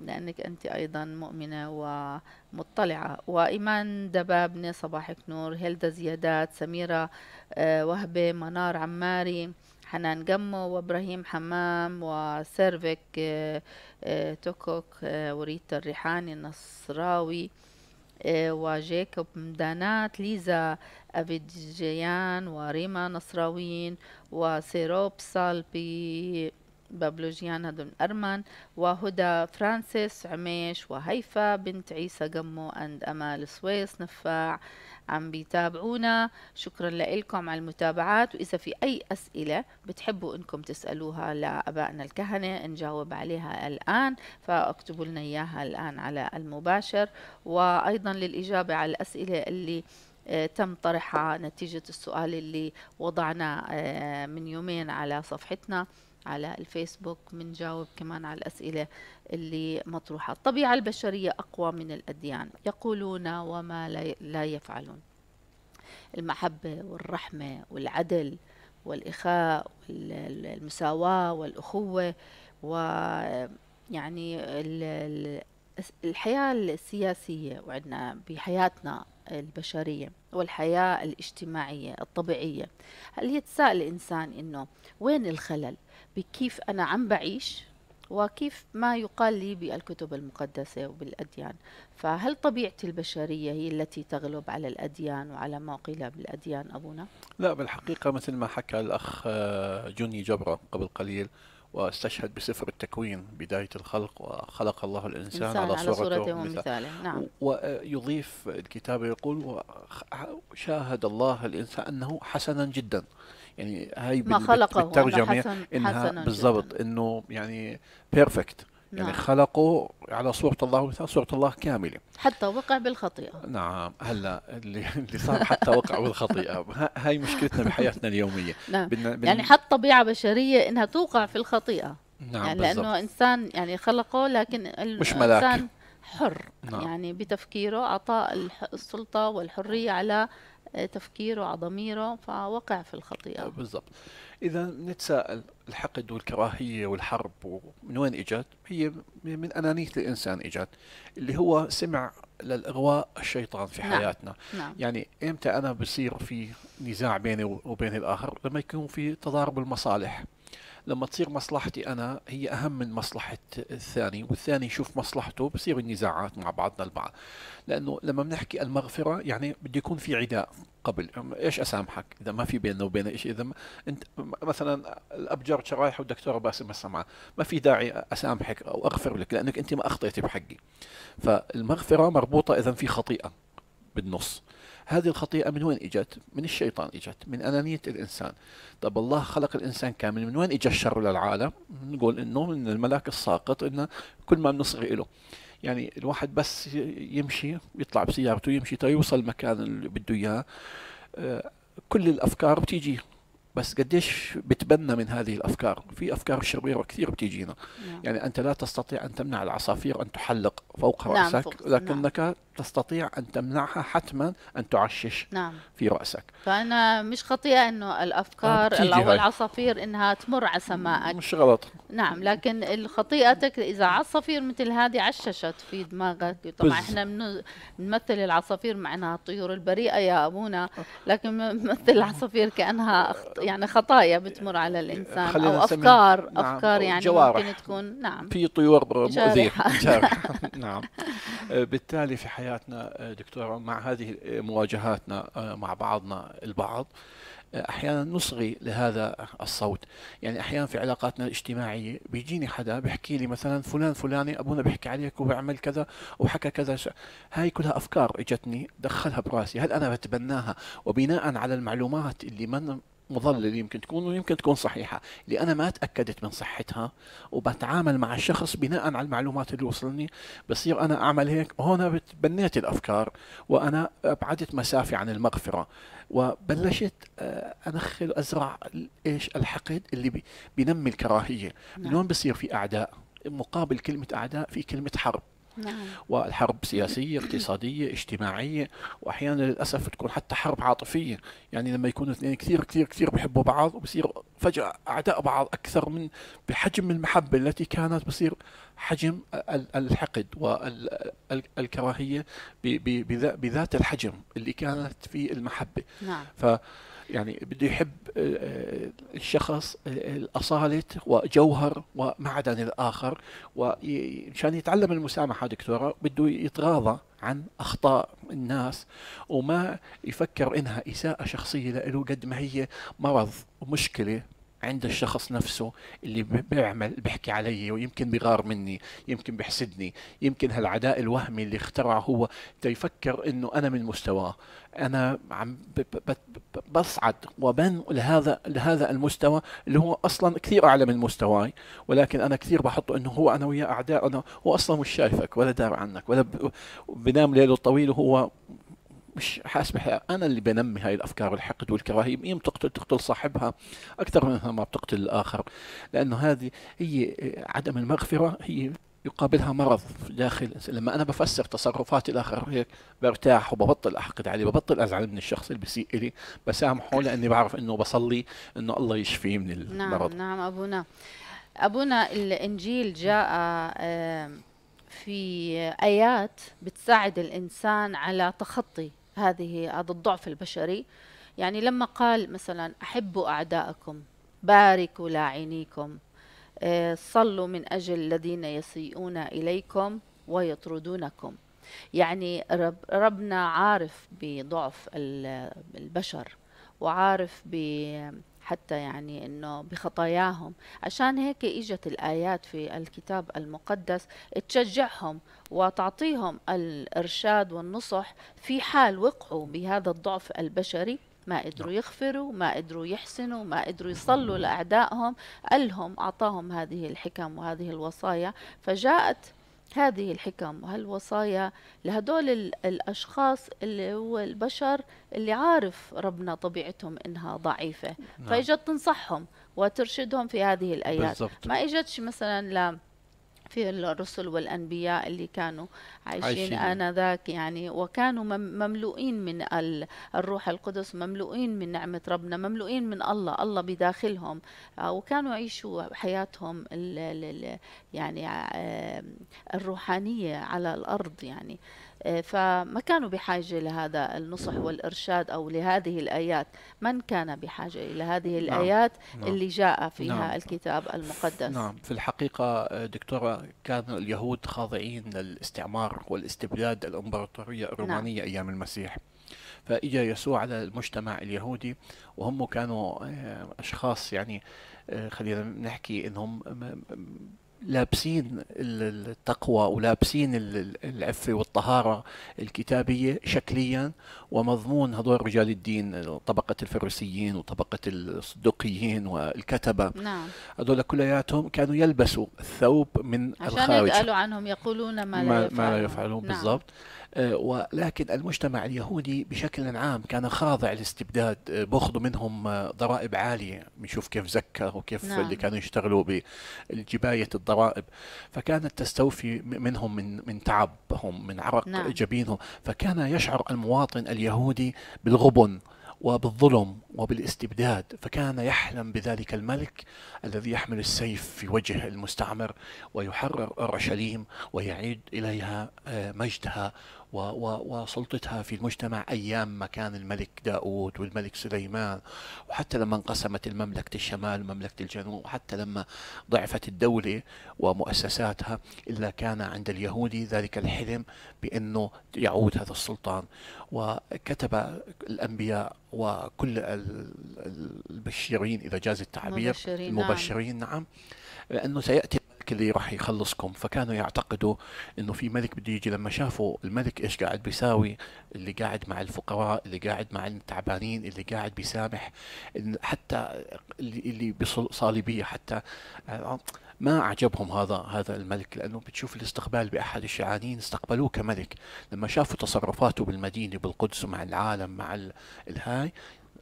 لأنك أنت أيضا مؤمنة ومطلعة وإيمان دبابنة صباحك نور هيلدا زيادات سميرة آه، وهبة منار عماري حنان جمو وابراهيم حمام وسيرفيك آه، آه، توكوك آه، وريتا الريحاني النصراوي وجاكوب مدانات ليزا افيدجيان وريما نصراويين وسيروب صالبي بابلوجيان هدول أرمن وهدى فرانسيس عميش وهيفا بنت عيسى جمو أند أمال سويس نفاع عم بيتابعونا شكرا لكم على المتابعات وإذا في أي أسئلة بتحبوا أنكم تسألوها لأبائنا الكهنة نجاوب عليها الآن فاكتبوا لنا إياها الآن على المباشر وأيضا للإجابة على الأسئلة اللي آه، تم طرحها نتيجة السؤال اللي وضعنا آه، من يومين على صفحتنا على الفيسبوك بنجاوب كمان على الأسئلة اللي مطروحة الطبيعة البشرية أقوى من الأديان يقولون وما لا يفعلون المحبة والرحمة والعدل والإخاء والمساواة والأخوة ويعني الحياة السياسية وعندنا بحياتنا البشرية والحياة الاجتماعية الطبيعية هل يتساءل الإنسان إنه وين الخلل بكيف أنا عم بعيش وكيف ما يقال لي بالكتب المقدسة وبالأديان فهل طبيعة البشرية هي التي تغلب على الأديان وعلى ما قيل بالأديان أبونا؟ لا بالحقيقة مثل ما حكى الأخ آه، جوني جبرة قبل قليل واستشهد بسفر التكوين بداية الخلق وخلق الله الإنسان على, على صورته ومثاله نعم. ويضيف آه، الكتاب يقول شاهد الله الإنسان أنه حسنا جدا يعني هاي ما خلقه بالترجمه حسن انها بالضبط انه يعني بيرفكت يعني نعم. خلقه على صورة الله ومثال صورة الله كاملة حتى وقع بالخطيئة نعم هلا اللي, اللي صار حتى وقع بالخطيئة هاي مشكلتنا بحياتنا اليومية نعم. بن... بن... يعني حتى طبيعة بشرية إنها توقع في الخطيئة نعم يعني لأنه إنسان يعني خلقه لكن مش ملاك. إنسان حر نعم. يعني بتفكيره أعطاء السلطة والحرية على تفكيره على ضميره فوقع في الخطيئة آه، بالضبط إذا نتساءل الحقد والكراهية والحرب ومن وين إجت هي من أنانية الإنسان إجت اللي هو سمع للإغواء الشيطان في نعم. حياتنا نعم. يعني إمتى أنا بصير في نزاع بيني وبين الآخر لما يكون في تضارب المصالح لما تصير مصلحتي انا هي اهم من مصلحه الثاني والثاني يشوف مصلحته بصير النزاعات مع بعضنا البعض لانه لما بنحكي المغفره يعني بده يكون في عداء قبل ايش اسامحك اذا ما في بيننا وبين شيء اذا ما انت مثلا الابجر شرايح والدكتور باسم السمعه ما في داعي اسامحك او اغفر لك لانك انت ما اخطيتي بحقي فالمغفره مربوطه اذا في خطيئه بالنص هذه الخطيئة من وين إجت؟ من الشيطان إجت من أنانية الإنسان طب الله خلق الإنسان كامل من وين اجى الشر للعالم؟ نقول إنه من الملاك الساقط إنه كل ما بنصغي إله. يعني الواحد بس يمشي يطلع بسيارته يمشي تا يوصل المكان اللي بده إياه آه، كل الأفكار بتيجي بس قديش بتبنى من هذه الافكار في افكار شريره كثير بتيجينا نعم. يعني انت لا تستطيع ان تمنع العصافير ان تحلق فوق نعم راسك نعم. لكنك نعم. تستطيع أن تمنعها حتما أن تعشش نعم. في رأسك فأنا مش خطيئة أنه الأفكار نعم، أو العصافير أنها تمر على سمائك مش غلط نعم لكن خطيئتك إذا عصافير مثل هذه عششت في دماغك طبعا بز. إحنا بنمثل العصافير مع أنها الطيور البريئة يا أبونا لكن بنمثل العصافير كأنها يعني خطايا بتمر على الإنسان أو أفكار نعم. أفكار يعني جوارح. ممكن تكون نعم في طيور مؤذية نعم بالتالي في حياتي حياتنا آه، دكتورة مع هذه آه، مواجهاتنا آه، مع بعضنا البعض احيانا نصغي لهذا الصوت يعني احيانا في علاقاتنا الاجتماعيه بيجيني حدا بيحكي لي مثلا فلان فلاني ابونا بيحكي عليك وبعمل كذا وحكى كذا ش... هاي كلها افكار اجتني دخلها براسي هل انا بتبناها وبناء على المعلومات اللي من مضلل يمكن تكون ويمكن تكون صحيحة انا ما تأكدت من صحتها وبتعامل مع الشخص بناء على المعلومات اللي وصلني بصير أنا أعمل هيك هون بنيت الأفكار وأنا أبعدت مسافة عن المغفرة وبلشت آه، أدخل أزرع إيش الحقد اللي بنمي الكراهية من نعم. وين بصير في أعداء مقابل كلمة أعداء في كلمة حرب نعم. والحرب سياسية اقتصادية اجتماعية وأحيانا للأسف تكون حتى حرب عاطفية يعني لما يكونوا اثنين كثير كثير كثير بحبوا بعض وبصير فجأة أعداء بعض أكثر من بحجم المحبة التي كانت بصير حجم الحقد والكراهية بذات الحجم اللي كانت في المحبة نعم. ف يعني بده يحب آه، آه، الشخص آه، الأصالة وجوهر ومعدن الآخر ومشان يتعلم المسامحة دكتورة بده يتغاضى عن أخطاء الناس وما يفكر إنها إساءة شخصية له قد ما هي مرض ومشكلة عند الشخص نفسه اللي بيعمل بيحكي علي ويمكن بيغار مني يمكن بيحسدني يمكن هالعداء الوهمي اللي اخترعه هو تيفكر انه انا من مستواه انا عم بصعد وبن لهذا لهذا المستوى اللي هو اصلا كثير اعلى من مستواي ولكن انا كثير بحطه انه هو انا وياه اعداء انا هو اصلا مش شايفك ولا دار عنك ولا بنام ليله طويل وهو مش حاسمح انا اللي بنمي هاي الافكار والحقد والكراهيه يم تقتل تقتل صاحبها اكثر منها ما بتقتل الاخر لانه هذه هي عدم المغفره هي يقابلها مرض داخل لما انا بفسر تصرفات الاخر هيك برتاح وببطل احقد عليه ببطل ازعل من الشخص اللي بيسيء لي بسامحه لاني بعرف انه بصلي انه الله يشفيه من نعم، المرض نعم نعم ابونا ابونا الانجيل جاء آه، في ايات بتساعد الانسان على تخطي هذه هذا الضعف البشري يعني لما قال مثلا أحبوا أعداءكم باركوا لاعينيكم آه، صلوا من أجل الذين يسيئون إليكم ويطردونكم يعني رب ربنا عارف بضعف البشر وعارف ب حتى يعني انه بخطاياهم عشان هيك اجت الايات في الكتاب المقدس تشجعهم وتعطيهم الارشاد والنصح في حال وقعوا بهذا الضعف البشري ما قدروا يغفروا ما قدروا يحسنوا ما قدروا يصلوا لأعدائهم ألهم أعطاهم هذه الحكم وهذه الوصايا فجاءت هذه الحكم وهالوصايا لهدول الأشخاص اللي هو البشر اللي عارف ربنا طبيعتهم إنها ضعيفة نعم. فإجت تنصحهم وترشدهم في هذه الآيات بالزبط. ما إجتش مثلا في الرسل والأنبياء اللي كانوا عايشين, عايشين. آنذاك يعني وكانوا مملوئين من الروح القدس مملوئين من نعمة ربنا مملوئين من الله الله بداخلهم آه، وكانوا يعيشوا حياتهم يعني آه، الروحانية على الأرض يعني آه، فما كانوا بحاجة لهذا النصح نعم. والإرشاد أو لهذه الآيات من كان بحاجة إلى هذه نعم. الآيات نعم. اللي جاء فيها نعم. الكتاب المقدس نعم في الحقيقة آه، دكتورة كان اليهود خاضعين للاستعمار والاستبداد الإمبراطورية نعم. الرومانية نعم. أيام المسيح فإجا يسوع على المجتمع اليهودي وهم كانوا آه، أشخاص يعني خلينا نحكي انهم لابسين التقوى ولابسين العفه والطهاره الكتابيه شكليا ومضمون هذول رجال الدين طبقه الفروسيين وطبقه الصدوقيين والكتبه نعم هذول كلياتهم كانوا يلبسوا الثوب من عشان الخارج عشان يسالوا عنهم يقولون ما لا يفعلون, ما لا يفعلون نعم. بالضبط آه، ولكن المجتمع اليهودي بشكل عام كان خاضع لاستبداد آه، باخذوا منهم آه، ضرائب عاليه بنشوف كيف زكى وكيف نعم. اللي كانوا يشتغلوا بجبايه الضرائب فكانت تستوفي منهم من من تعبهم من عرق نعم. جبينهم فكان يشعر المواطن اليهودي بالغبن وبالظلم وبالاستبداد فكان يحلم بذلك الملك الذي يحمل السيف في وجه المستعمر ويحرر اورشليم ويعيد اليها مجدها وسلطتها في المجتمع أيام ما كان الملك داود والملك سليمان وحتى لما انقسمت المملكة الشمال ومملكة الجنوب وحتى لما ضعفت الدولة ومؤسساتها إلا كان عند اليهودي ذلك الحلم بأنه يعود هذا السلطان وكتب الأنبياء وكل البشرين إذا جاز التعبير المبشرين, نعم. المبشرين نعم, نعم لأنه سيأتي الملك اللي راح يخلصكم فكانوا يعتقدوا انه في ملك بده يجي لما شافوا الملك ايش قاعد بيساوي اللي قاعد مع الفقراء اللي قاعد مع التعبانين اللي قاعد بيسامح حتى اللي بصليبيه حتى آه، ما اعجبهم هذا هذا الملك لانه بتشوف الاستقبال باحد الشعانين استقبلوه كملك لما شافوا تصرفاته بالمدينه بالقدس مع العالم مع الهاي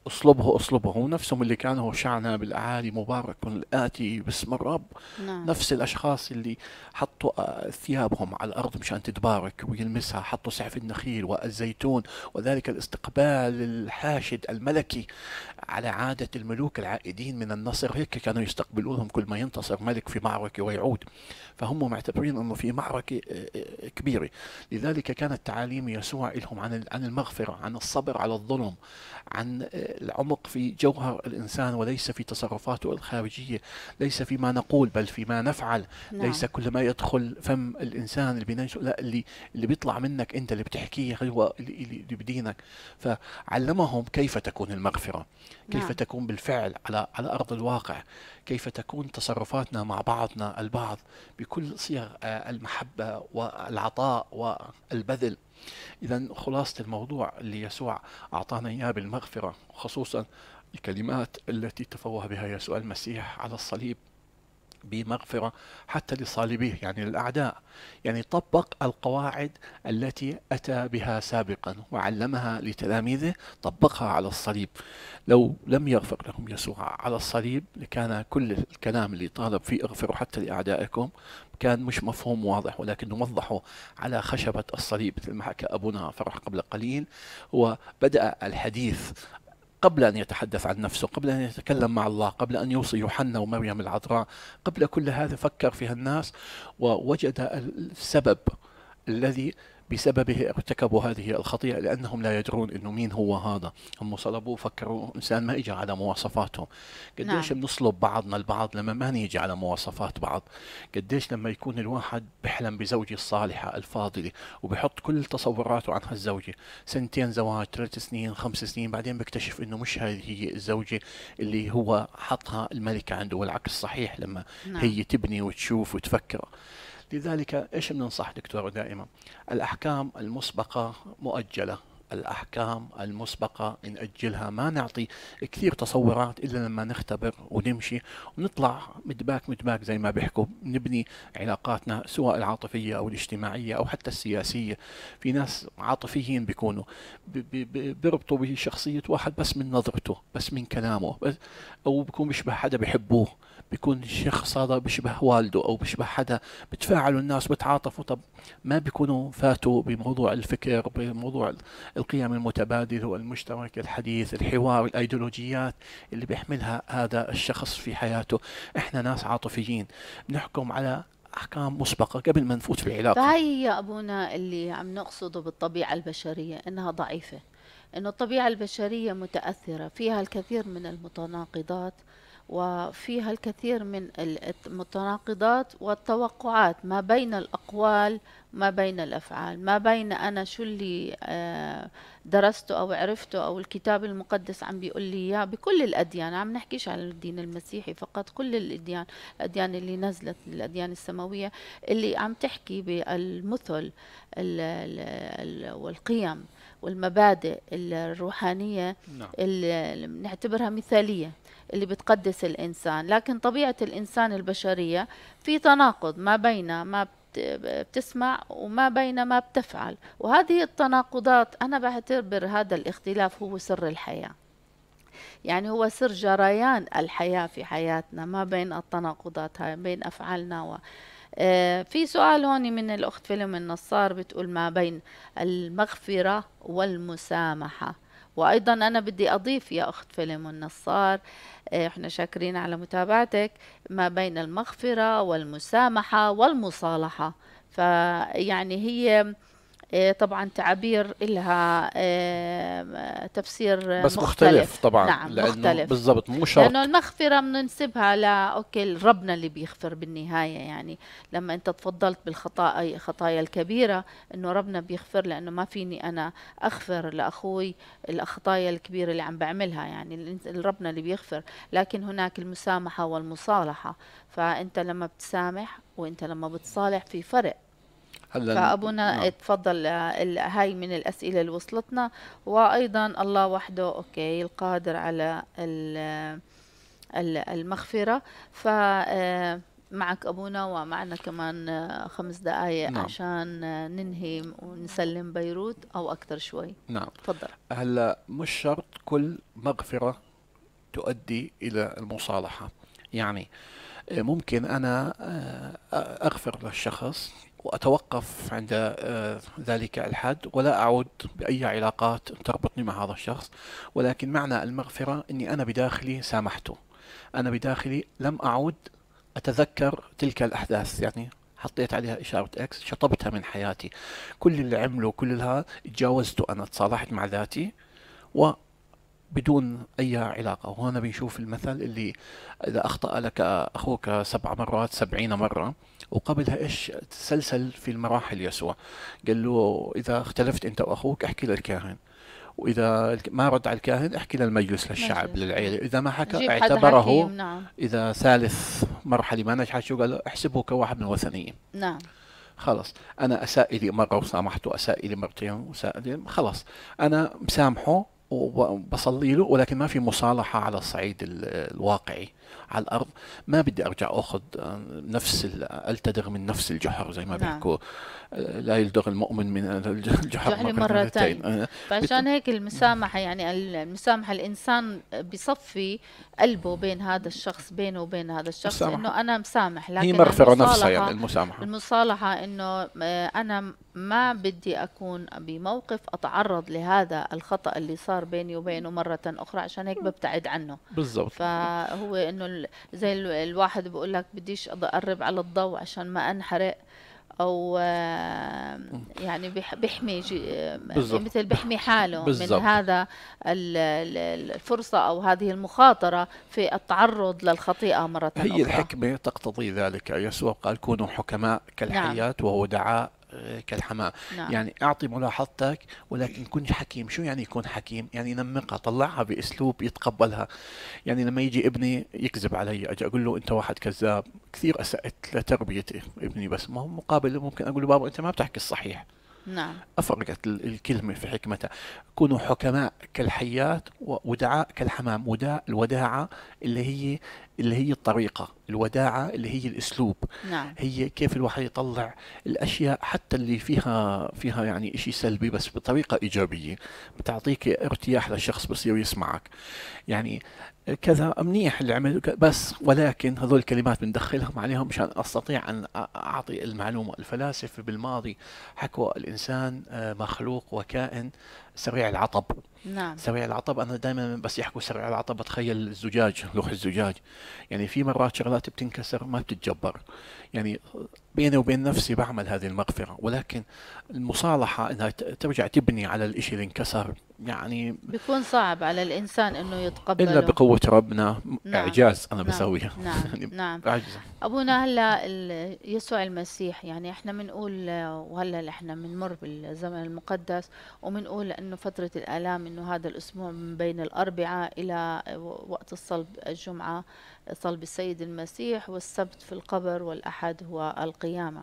أصلبه أصلبه هو نفسهم اللي كانوا شعنا بالأعالي مبارك الآتي باسم الرب نعم. نفس الأشخاص اللي حطوا آه، ثيابهم على الأرض مشان تتبارك ويلمسها حطوا سعف النخيل والزيتون وذلك الاستقبال الحاشد الملكي على عادة الملوك العائدين من النصر هيك كانوا يستقبلونهم كل ما ينتصر ملك في معركة ويعود فهم معتبرين أنه في معركة آه، آه، كبيرة لذلك كانت تعاليم يسوع لهم عن عن المغفرة عن الصبر على الظلم عن آه، العمق في جوهر الإنسان وليس في تصرفاته الخارجية ليس فيما نقول بل فيما نفعل نعم. ليس كل ما يدخل فم الإنسان اللي بينش... لا اللي اللي بيطلع منك أنت اللي بتحكيه هو اللي بدينك فعلمهم كيف تكون المغفرة كيف نعم. تكون بالفعل على على ارض الواقع كيف تكون تصرفاتنا مع بعضنا البعض بكل صيغ آه، المحبه والعطاء والبذل اذا خلاصه الموضوع اللي يسوع اعطانا اياه بالمغفره خصوصا الكلمات التي تفوه بها يسوع المسيح على الصليب بمغفرة حتى لصالبيه يعني للأعداء يعني طبق القواعد التي أتى بها سابقا وعلمها لتلاميذه طبقها على الصليب لو لم يغفر لهم يسوع على الصليب لكان كل الكلام اللي طالب فيه اغفروا حتى لأعدائكم كان مش مفهوم واضح ولكنه وضحه على خشبة الصليب مثل ما حكى أبونا فرح قبل قليل هو بدأ الحديث قبل أن يتحدث عن نفسه قبل أن يتكلم مع الله قبل أن يوصي يوحنا ومريم العذراء قبل كل هذا فكر فيها الناس ووجد السبب الذي بسببه ارتكبوا هذه الخطيئة لأنهم لا يدرون أنه مين هو هذا هم صلبوه فكروا إنسان ما إجا على مواصفاتهم قديش نعم. بنصلب بعضنا البعض لما ما نيجي على مواصفات بعض قديش لما يكون الواحد بحلم بزوجة الصالحة الفاضلة وبحط كل تصوراته عن هالزوجة سنتين زواج ثلاث سنين خمس سنين بعدين بكتشف أنه مش هذه هي الزوجة اللي هو حطها الملكة عنده والعكس صحيح لما نعم. هي تبني وتشوف وتفكر لذلك ايش بننصح دكتور دائما؟ الاحكام المسبقه مؤجله، الأحكام المسبقة نأجلها ما نعطي كثير تصورات إلا لما نختبر ونمشي ونطلع متباك متباك زي ما بيحكوا نبني علاقاتنا سواء العاطفية أو الاجتماعية أو حتى السياسية في ناس عاطفيين بيكونوا بيربطوا بشخصية واحد بس من نظرته بس من كلامه بس أو بيكون بيشبه حدا بيحبوه بيكون الشخص هذا بيشبه والده او بيشبه حدا بتفاعلوا الناس بتعاطفوا طب ما بيكونوا فاتوا بموضوع الفكر بموضوع القيم المتبادله والمشترك الحديث الحوار الايديولوجيات اللي بيحملها هذا الشخص في حياته احنا ناس عاطفيين بنحكم على احكام مسبقه قبل ما نفوت في العلاقه فهي طيب يا ابونا اللي عم نقصده بالطبيعه البشريه انها ضعيفه انه الطبيعه البشريه متاثره فيها الكثير من المتناقضات وفيها الكثير من المتناقضات والتوقعات ما بين الأقوال ما بين الأفعال ما بين أنا شو اللي آه، درسته أو عرفته أو الكتاب المقدس عم بيقول لي إياه بكل الأديان عم نحكيش على الدين المسيحي فقط كل الأديان الأديان اللي نزلت الأديان السماوية اللي عم تحكي بالمثل والقيم والمبادئ الروحانية نعم. اللي نعتبرها مثالية اللي بتقدس الإنسان لكن طبيعة الإنسان البشرية في تناقض ما بين ما بتسمع وما بين ما بتفعل وهذه التناقضات أنا بعتبر هذا الاختلاف هو سر الحياة يعني هو سر جريان الحياة في حياتنا ما بين التناقضات هاي بين أفعالنا و... آه في سؤال هون من الأخت فيلم النصار بتقول ما بين المغفرة والمسامحة وايضا انا بدي اضيف يا اخت فيلم النصار آه، احنا شاكرين على متابعتك ما بين المغفره والمسامحه والمصالحه فيعني هي آه، طبعا تعابير لها آه، تفسير بس مختلف, مختلف طبعا نعم لأنه مختلف بالضبط مو شرط لانه المغفره بننسبها لا اوكي ربنا اللي بيغفر بالنهايه يعني لما انت تفضلت بالخطايا خطايا الكبيره انه ربنا بيغفر لانه ما فيني انا اغفر لاخوي الخطايا الكبيره اللي عم بعملها يعني ربنا اللي بيغفر لكن هناك المسامحه والمصالحه فانت لما بتسامح وانت لما بتصالح في فرق هلا فابونا نعم. تفضل هاي من الاسئله اللي وصلتنا وايضا الله وحده اوكي القادر على المغفره ف آه، معك ابونا ومعنا كمان آه، خمس دقائق نعم. عشان آه، ننهي ونسلم بيروت او اكثر شوي نعم تفضل هلا مش شرط كل مغفره تؤدي الى المصالحه يعني ممكن انا اغفر للشخص وأتوقف عند آه، ذلك الحد ولا أعود بأي علاقات تربطني مع هذا الشخص ولكن معنى المغفرة أني أنا بداخلي سامحته أنا بداخلي لم أعود أتذكر تلك الأحداث يعني حطيت عليها إشارة إكس شطبتها من حياتي كل اللي عمله كل هذا تجاوزته أنا تصالحت مع ذاتي و بدون أي علاقة وهنا بنشوف المثل اللي إذا أخطأ لك أخوك سبع مرات سبعين مرة وقبلها ايش تسلسل في المراحل يسوع قال له اذا اختلفت انت واخوك احكي للكاهن واذا ما رد على الكاهن احكي للمجلس للشعب مجلس. للعيله اذا ما حكى اعتبره نعم. اذا ثالث مرحله ما نجحت شو قال احسبه كواحد من الوثنيين نعم خلص انا اساء لي مره وسامحته اساء لي مرتين وساء خلص انا مسامحه وبصلي له ولكن ما في مصالحه على الصعيد الواقعي على الارض ما بدي ارجع اخذ آه، نفس التدغ من نفس الجحر زي ما نعم. بيحكوا آه، لا يلدغ المؤمن من الجحر مرتين مرتين آه، فعشان هيك المسامحه يعني المسامحه الانسان بصفي قلبه بين هذا الشخص بينه وبين هذا الشخص انه انا مسامح لكن هي مغفره نفسها يعني المسامحه المصالحه انه انا ما بدي اكون بموقف اتعرض لهذا الخطا اللي صار بيني وبينه مره اخرى عشان هيك ببتعد عنه بالضبط فهو انه انه زي الواحد بقول لك بديش اقرب على الضوء عشان ما انحرق او آه، يعني بيحمي آه، مثل بيحمي حاله بالزبط. من هذا الفرصه او هذه المخاطره في التعرض للخطيئه مره هي اخرى هي الحكمه تقتضي ذلك يسوع قال كونوا حكماء نعم. كالحيات نعم. وهو دعاء كالحمام نعم. يعني اعطي ملاحظتك ولكن كن حكيم شو يعني يكون حكيم يعني نمقها طلعها باسلوب يتقبلها يعني لما يجي ابني يكذب علي اجي اقول له انت واحد كذاب كثير اسات لتربيه ابني بس ما هو مقابل ممكن اقول له بابا انت ما بتحكي الصحيح نعم أفرقت الكلمة في حكمتها كونوا حكماء كالحيات ودعاء كالحمام وداء الوداعة اللي هي اللي هي الطريقة الوداعة اللي هي الأسلوب نعم. هي كيف الواحد يطلع الأشياء حتى اللي فيها فيها يعني إشي سلبي بس بطريقة إيجابية بتعطيك ارتياح للشخص بصير يسمعك يعني كذا منيح اللي عمل بس ولكن هذول الكلمات بندخلهم عليهم مشان استطيع ان اعطي المعلومه الفلاسفه بالماضي حكوا الانسان آه، مخلوق وكائن سريع العطب نعم سريع العطب انا دائما بس يحكوا سريع العطب اتخيل الزجاج لوح الزجاج يعني في مرات شغلات بتنكسر ما بتتجبر يعني بيني وبين نفسي بعمل هذه المغفره ولكن المصالحه انها ترجع تبني على الشيء اللي انكسر يعني بيكون صعب على الانسان انه يتقبله الا بقوه ربنا نعم. اعجاز انا نعم. بسويها نعم يعني نعم أعجز. ابونا هلا يسوع المسيح يعني احنا بنقول وهلا احنا بنمر بالزمن المقدس وبنقول انه فتره الالام أنه هذا الأسبوع من بين الأربعاء إلى وقت الصلب الجمعة صلب السيد المسيح والسبت في القبر والأحد هو القيامة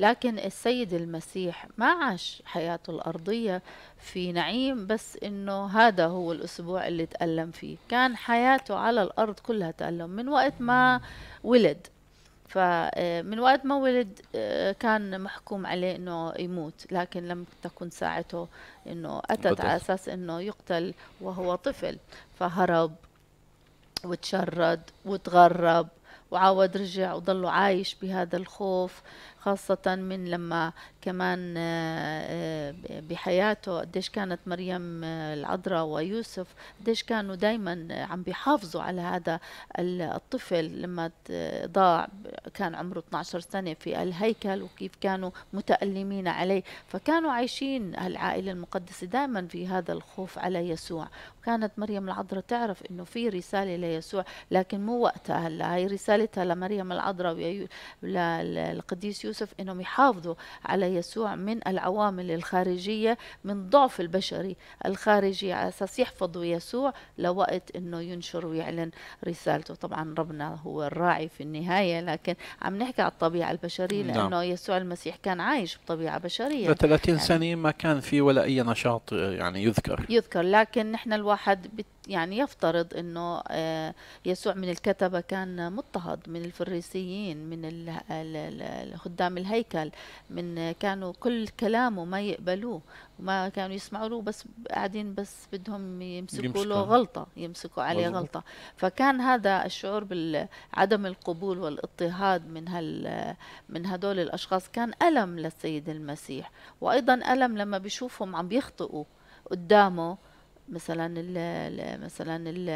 لكن السيد المسيح ما عاش حياته الأرضية في نعيم بس أنه هذا هو الأسبوع اللي تألم فيه كان حياته على الأرض كلها تألم من وقت ما ولد فمن آه، وقت ما ولد آه، كان محكوم عليه انه يموت لكن لم تكن ساعته انه اتت بطل. على اساس انه يقتل وهو طفل فهرب وتشرد وتغرب وعاود رجع وظلوا عايش بهذا الخوف خاصة من لما كمان آه، آه، بحياته قديش كانت مريم آه، العذراء ويوسف قديش كانوا دايما عم بيحافظوا على هذا الطفل لما ضاع كان عمره 12 سنة في الهيكل وكيف كانوا متألمين عليه فكانوا عايشين العائلة المقدسة دائما في هذا الخوف على يسوع وكانت مريم العذراء تعرف انه في رسالة ليسوع لكن مو وقتها هلا هي رسالتها لمريم العذراء للقديس يوسف يوسف انهم يحافظوا على يسوع من العوامل الخارجيه من ضعف البشري الخارجي على اساس يحفظوا يسوع لوقت انه ينشر ويعلن رسالته طبعا ربنا هو الراعي في النهايه لكن عم نحكي على الطبيعه البشريه نعم. لانه نعم. يسوع المسيح كان عايش بطبيعه بشريه ل 30 يعني سنه ما كان في ولا اي نشاط آه، يعني يذكر يذكر لكن نحن الواحد بت يعني يفترض انه آه، يسوع من الكتبه كان مضطهد من الفريسيين من خدام الهيكل من كانوا كل كلامه ما يقبلوه وما كانوا يسمعوا له بس قاعدين بس بدهم يمسكوا له غلطه يمسكوا عليه مزبوط. غلطه فكان هذا الشعور بعدم القبول والاضطهاد من هال من هدول الاشخاص كان الم للسيد المسيح وايضا الم لما بيشوفهم عم بيخطئوا قدامه مثلا الـ مثلا الـ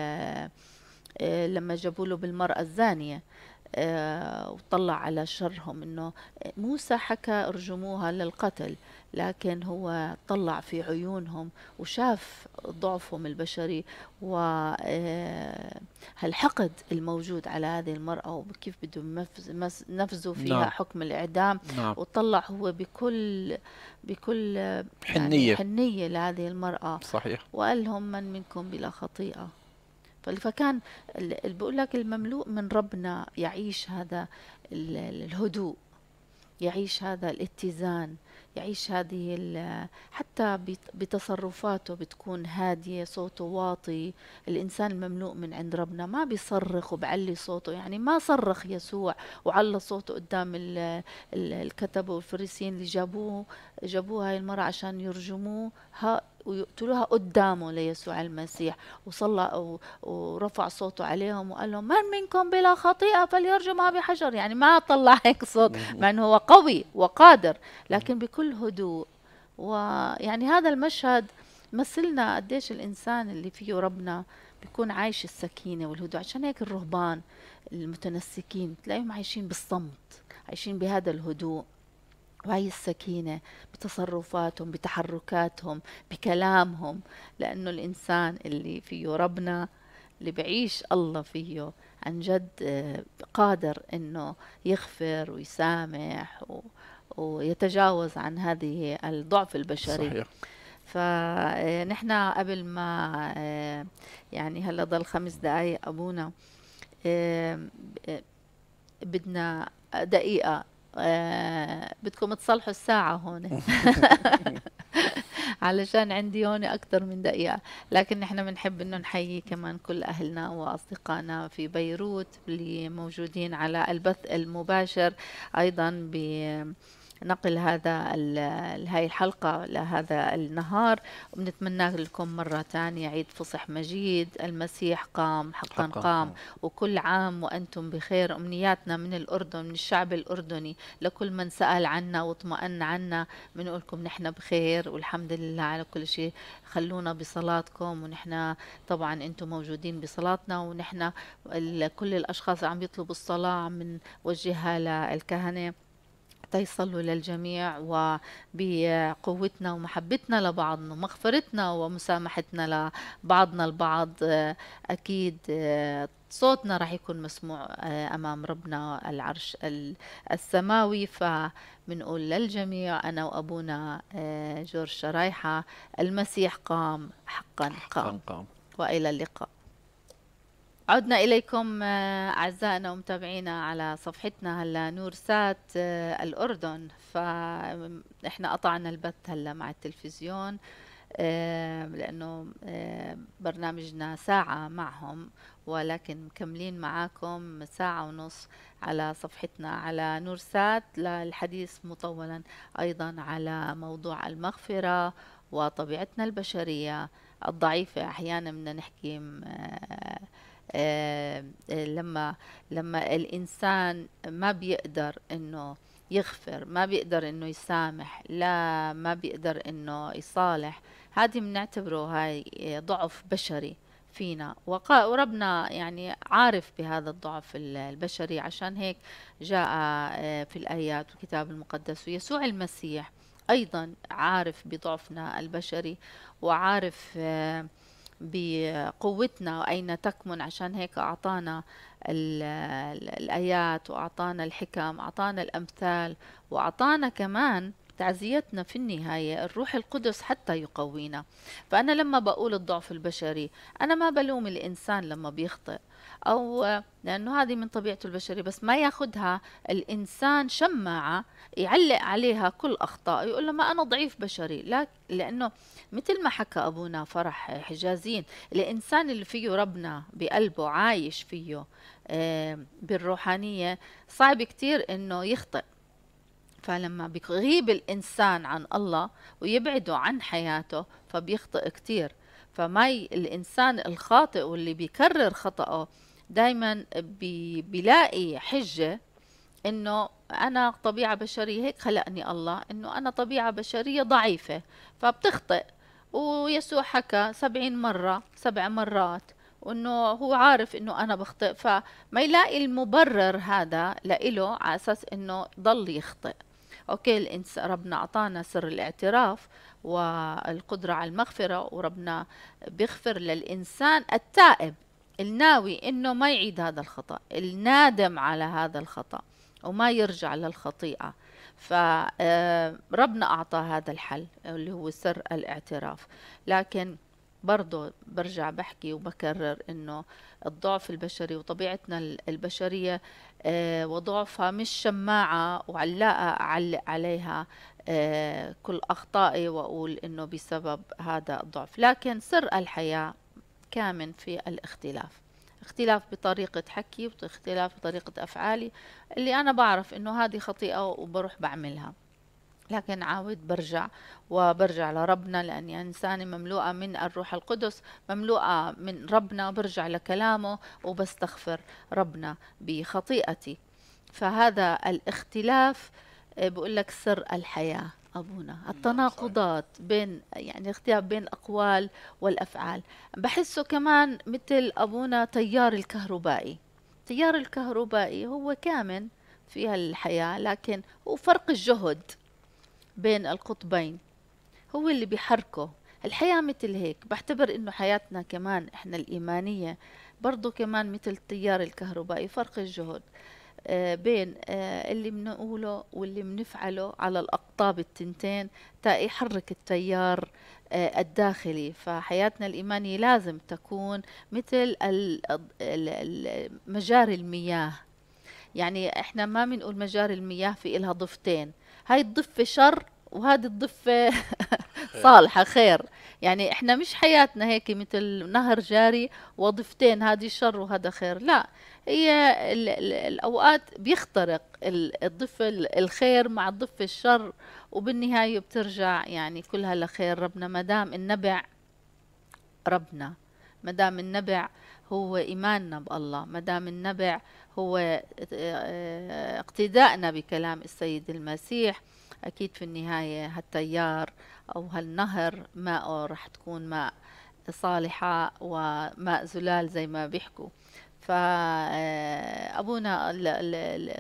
آه، لما جابوا له بالمرأة الزانية آه، وطلع على شرهم انه موسى حكى ارجموها للقتل لكن هو طلع في عيونهم وشاف ضعفهم البشري وهالحقد آه، الموجود على هذه المرأة وكيف بدهم نفذوا فيها نعم. حكم الإعدام نعم. وطلع هو بكل بكل يعني حنية يعني حنية لهذه المرأة صحيح وقال لهم من منكم بلا خطيئة فكان بقول لك المملوء من ربنا يعيش هذا الهدوء يعيش هذا الاتزان يعيش هذه حتى بتصرفاته بتكون هادية صوته واطي الإنسان المملوء من عند ربنا ما بيصرخ وبعلي صوته يعني ما صرخ يسوع وعلى صوته قدام الكتبة والفريسين اللي جابوه جابوه هاي المرة عشان يرجموه ويقتلوها قدامه ليسوع المسيح وصلى ورفع صوته عليهم وقال لهم من منكم بلا خطيئه فليرجمها بحجر يعني ما طلع هيك صوت مع انه هو قوي وقادر لكن بكل هدوء ويعني هذا المشهد مثلنا قديش الانسان اللي فيه ربنا بيكون عايش السكينه والهدوء عشان هيك الرهبان المتنسكين تلاقيهم عايشين بالصمت عايشين بهذا الهدوء وهي السكينة بتصرفاتهم بتحركاتهم بكلامهم لأنه الإنسان اللي فيه ربنا اللي بعيش الله فيه عن جد آه، قادر أنه يغفر ويسامح و ويتجاوز عن هذه الضعف البشري صحيح. فنحن آه، قبل ما آه، يعني هلا ضل خمس دقائق ابونا بدنا دقيقه آه بدكم تصلحوا الساعة هون علشان عندي هون أكثر من دقيقة لكن نحن بنحب إنه نحيي كمان كل أهلنا وأصدقائنا في بيروت اللي موجودين على البث المباشر أيضا ب نقل هذا هاي الحلقة لهذا النهار وبنتمنى لكم مرة ثانية عيد فصح مجيد المسيح قام حقا, حقا قام وكل عام وأنتم بخير أمنياتنا من الأردن من الشعب الأردني لكل من سأل عنا واطمأن عنا بنقول لكم نحن بخير والحمد لله على كل شيء خلونا بصلاتكم ونحن طبعا أنتم موجودين بصلاتنا ونحن كل الأشخاص عم يطلبوا الصلاة عم نوجهها للكهنة حتى يصلوا للجميع وبقوتنا ومحبتنا لبعضنا ومغفرتنا ومسامحتنا لبعضنا البعض أكيد صوتنا راح يكون مسموع أمام ربنا العرش السماوي فمنقول للجميع أنا وأبونا جورج شرايحة المسيح قام حقا قام, حقاً قام. وإلى اللقاء عدنا إليكم آه، أعزائنا ومتابعينا على صفحتنا هلا نور سات آه، الأردن فإحنا آه، قطعنا البث هلا مع التلفزيون لأنه برنامجنا ساعة معهم ولكن مكملين معاكم ساعة ونص على صفحتنا على نور سات للحديث مطولا أيضا على موضوع المغفرة وطبيعتنا البشرية الضعيفة أحيانا بدنا نحكي آه، آه، لما لما الانسان ما بيقدر انه يغفر ما بيقدر انه يسامح لا ما بيقدر انه يصالح هذه بنعتبره هاي آه، ضعف بشري فينا وربنا يعني عارف بهذا الضعف البشري عشان هيك جاء في الآيات والكتاب المقدس ويسوع المسيح أيضا عارف بضعفنا البشري وعارف بقوتنا أين تكمن عشان هيك أعطانا الآيات وأعطانا الحكم أعطانا الأمثال وأعطانا كمان تعزيتنا في النهاية الروح القدس حتى يقوينا فأنا لما بقول الضعف البشري أنا ما بلوم الإنسان لما بيخطئ او لانه هذه من طبيعته البشريه بس ما ياخذها الانسان شماعه يعلق عليها كل اخطاء يقول ما انا ضعيف بشري لا لانه مثل ما حكى ابونا فرح حجازين الانسان اللي فيه ربنا بقلبه عايش فيه آه، بالروحانيه صعب كثير انه يخطئ فلما بيغيب الإنسان عن الله ويبعده عن حياته فبيخطئ كتير فما الإنسان الخاطئ واللي بيكرر خطأه دايما بيلاقي حجة انه انا طبيعة بشرية هيك خلقني الله انه انا طبيعة بشرية ضعيفة فبتخطئ ويسوع حكى سبعين مرة سبع مرات وانه هو عارف انه انا بخطئ فما يلاقي المبرر هذا لإله على اساس انه ضل يخطئ اوكي الانس ربنا اعطانا سر الاعتراف والقدرة على المغفرة وربنا بيغفر للإنسان التائب الناوي انه ما يعيد هذا الخطا النادم على هذا الخطا وما يرجع للخطيئه فربنا آه، اعطى هذا الحل اللي هو سر الاعتراف لكن برضه برجع بحكي وبكرر انه الضعف البشري وطبيعتنا البشريه آه، وضعفها مش شماعه وعلاقه اعلق عليها آه، كل اخطائي واقول انه بسبب هذا الضعف لكن سر الحياه كامن في الاختلاف اختلاف بطريقة حكي واختلاف بطريقة أفعالي اللي أنا بعرف إنه هذه خطيئة وبروح بعملها لكن عاود برجع وبرجع لربنا لأني إنسانة مملوءة من الروح القدس مملوءة من ربنا برجع لكلامه وبستغفر ربنا بخطيئتي فهذا الاختلاف بقول لك سر الحياة أبونا نعم، التناقضات بين يعني اختلاف بين الأقوال والأفعال بحسه كمان مثل أبونا تيار الكهربائي التيار الكهربائي هو كامن في هالحياة لكن هو فرق الجهد بين القطبين هو اللي بيحركه الحياة مثل هيك بعتبر إنه حياتنا كمان إحنا الإيمانية برضو كمان مثل التيار الكهربائي فرق الجهد آه، بين آه، اللي بنقوله واللي بنفعله على الأقطاب التنتين تا يحرك التيار آه، الداخلي فحياتنا الإيمانية لازم تكون مثل مجاري المياه يعني احنا ما بنقول مجاري المياه في إلها ضفتين هاي الضفة شر وهذه الضفة صالحة خير يعني احنا مش حياتنا هيك مثل نهر جاري وضفتين هذه شر وهذا خير لا هي الأوقات بيخترق الضفة الخير مع الضفة الشر وبالنهاية بترجع يعني كلها لخير ربنا ما دام النبع ربنا ما دام النبع هو إيماننا بالله ما دام النبع هو آه، آه، اقتدائنا بكلام السيد المسيح أكيد في النهاية هالتيار أو هالنهر ماءه رح تكون ماء صالحة وماء زلال زي ما بيحكوا فأبونا آه،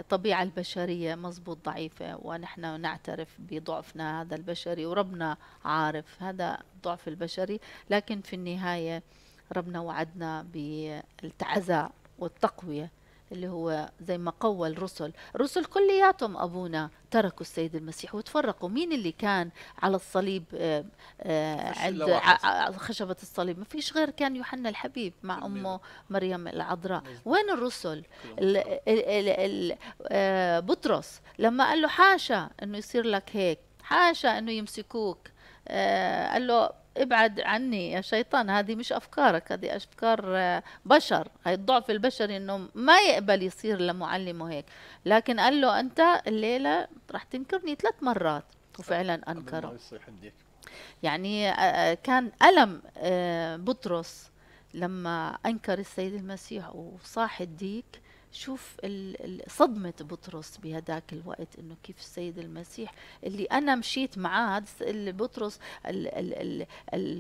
الطبيعة البشرية مزبوط ضعيفة ونحن نعترف بضعفنا هذا البشري وربنا عارف هذا الضعف البشري لكن في النهاية ربنا وعدنا بالتعزى والتقوية اللي هو زي ما قوى الرسل الرسل كلياتهم أبونا تركوا السيد المسيح وتفرقوا مين اللي كان على الصليب آه، آه، عند خشبة الصليب ما فيش غير كان يوحنا الحبيب مع أمه مريم العذراء وين الرسل ال ال ال آه، بطرس لما قال له حاشا أنه يصير لك هيك حاشا أنه يمسكوك قال له ابعد عني يا شيطان هذه مش افكارك هذه افكار آه، بشر هي الضعف البشري انه ما يقبل يصير لمعلمه هيك لكن قال له انت الليله راح تنكرني ثلاث مرات وفعلا انكره يعني آه، آه، كان الم بطرس لما انكر السيد المسيح وصاح الديك شوف صدمة بطرس بهداك الوقت انه كيف السيد المسيح اللي انا مشيت معاه هذا بطرس ال ال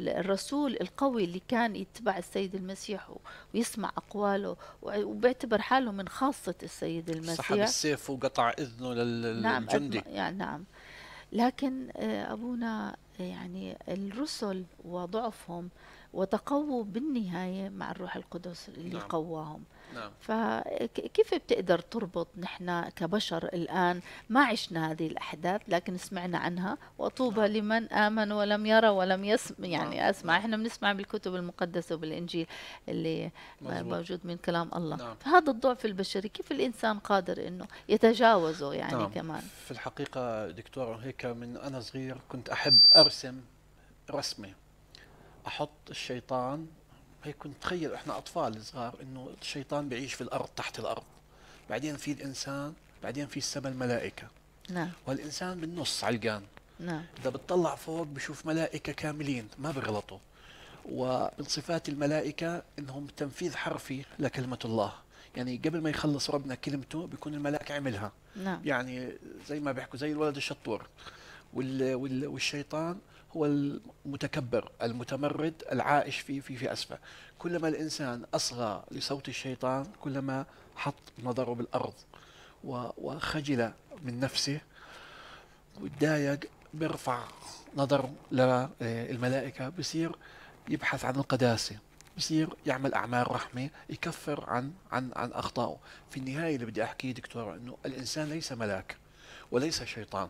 الرسول القوي اللي كان يتبع السيد المسيح ويسمع اقواله وبيعتبر حاله من خاصة السيد المسيح سحب السيف وقطع اذنه نعم، للجندي نعم يعني نعم لكن آه، ابونا آه، يعني الرسل وضعفهم وتقووا بالنهاية مع الروح القدس اللي نعم. قواهم نعم. فكيف بتقدر تربط نحن كبشر الآن ما عشنا هذه الأحداث لكن سمعنا عنها وطوبى نعم. لمن آمن ولم يرى ولم يسمع يعني نعم. أسمع إحنا بنسمع بالكتب المقدسة وبالإنجيل اللي مزبوط. موجود من كلام الله نعم. فهذا الضعف البشري كيف الإنسان قادر إنه يتجاوزه يعني نعم. كمان في الحقيقة دكتور هيك من أنا صغير كنت أحب أرسم رسمة أحط الشيطان هيك تخيل احنا اطفال صغار انه الشيطان بيعيش في الارض تحت الارض بعدين في الانسان بعدين في السماء الملائكه نعم والانسان بالنص علقان نعم اذا بتطلع فوق بشوف ملائكه كاملين ما بغلطوا ومن صفات الملائكه انهم تنفيذ حرفي لكلمه الله يعني قبل ما يخلص ربنا كلمته بيكون الملاك عملها نعم. يعني زي ما بيحكوا زي الولد الشطور وال وال والشيطان هو المتكبر المتمرد العائش في في في اسفه كلما الانسان اصغى لصوت الشيطان كلما حط نظره بالارض وخجل من نفسه وتضايق بيرفع نظر للملائكه بصير يبحث عن القداسه بصير يعمل اعمال رحمه يكفر عن عن عن اخطائه في النهايه اللي بدي احكيه دكتور انه الانسان ليس ملاك وليس شيطان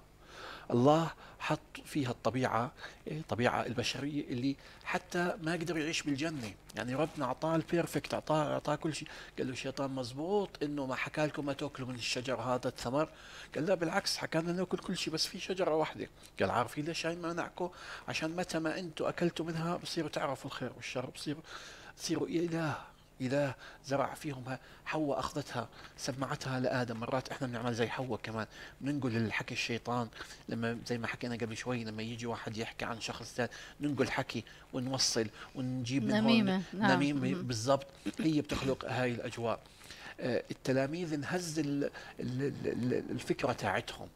الله حط فيها الطبيعة الطبيعة إيه، البشرية اللي حتى ما قدر يعيش بالجنة يعني ربنا أعطاه البيرفكت أعطاه أعطاه كل شيء قال له الشيطان مزبوط إنه ما حكى لكم ما تأكلوا من الشجر هذا الثمر قال لا بالعكس حكى لنا ناكل كل شيء بس في شجرة واحدة قال عارفين ليش هاي ما منعكم عشان متى ما أنتم أكلتوا منها بصيروا تعرفوا الخير والشر بصيروا تصيروا إله إله زرع فيهم حواء أخذتها سمعتها لآدم مرات إحنا بنعمل زي حواء كمان بننقل الحكي الشيطان لما زي ما حكينا قبل شوي لما يجي واحد يحكي عن شخص ثاني ننقل حكي ونوصل ونجيب من نميمة نعم. نميمة بالضبط هي بتخلق هاي الأجواء آه، التلاميذ انهز الفكرة تاعتهم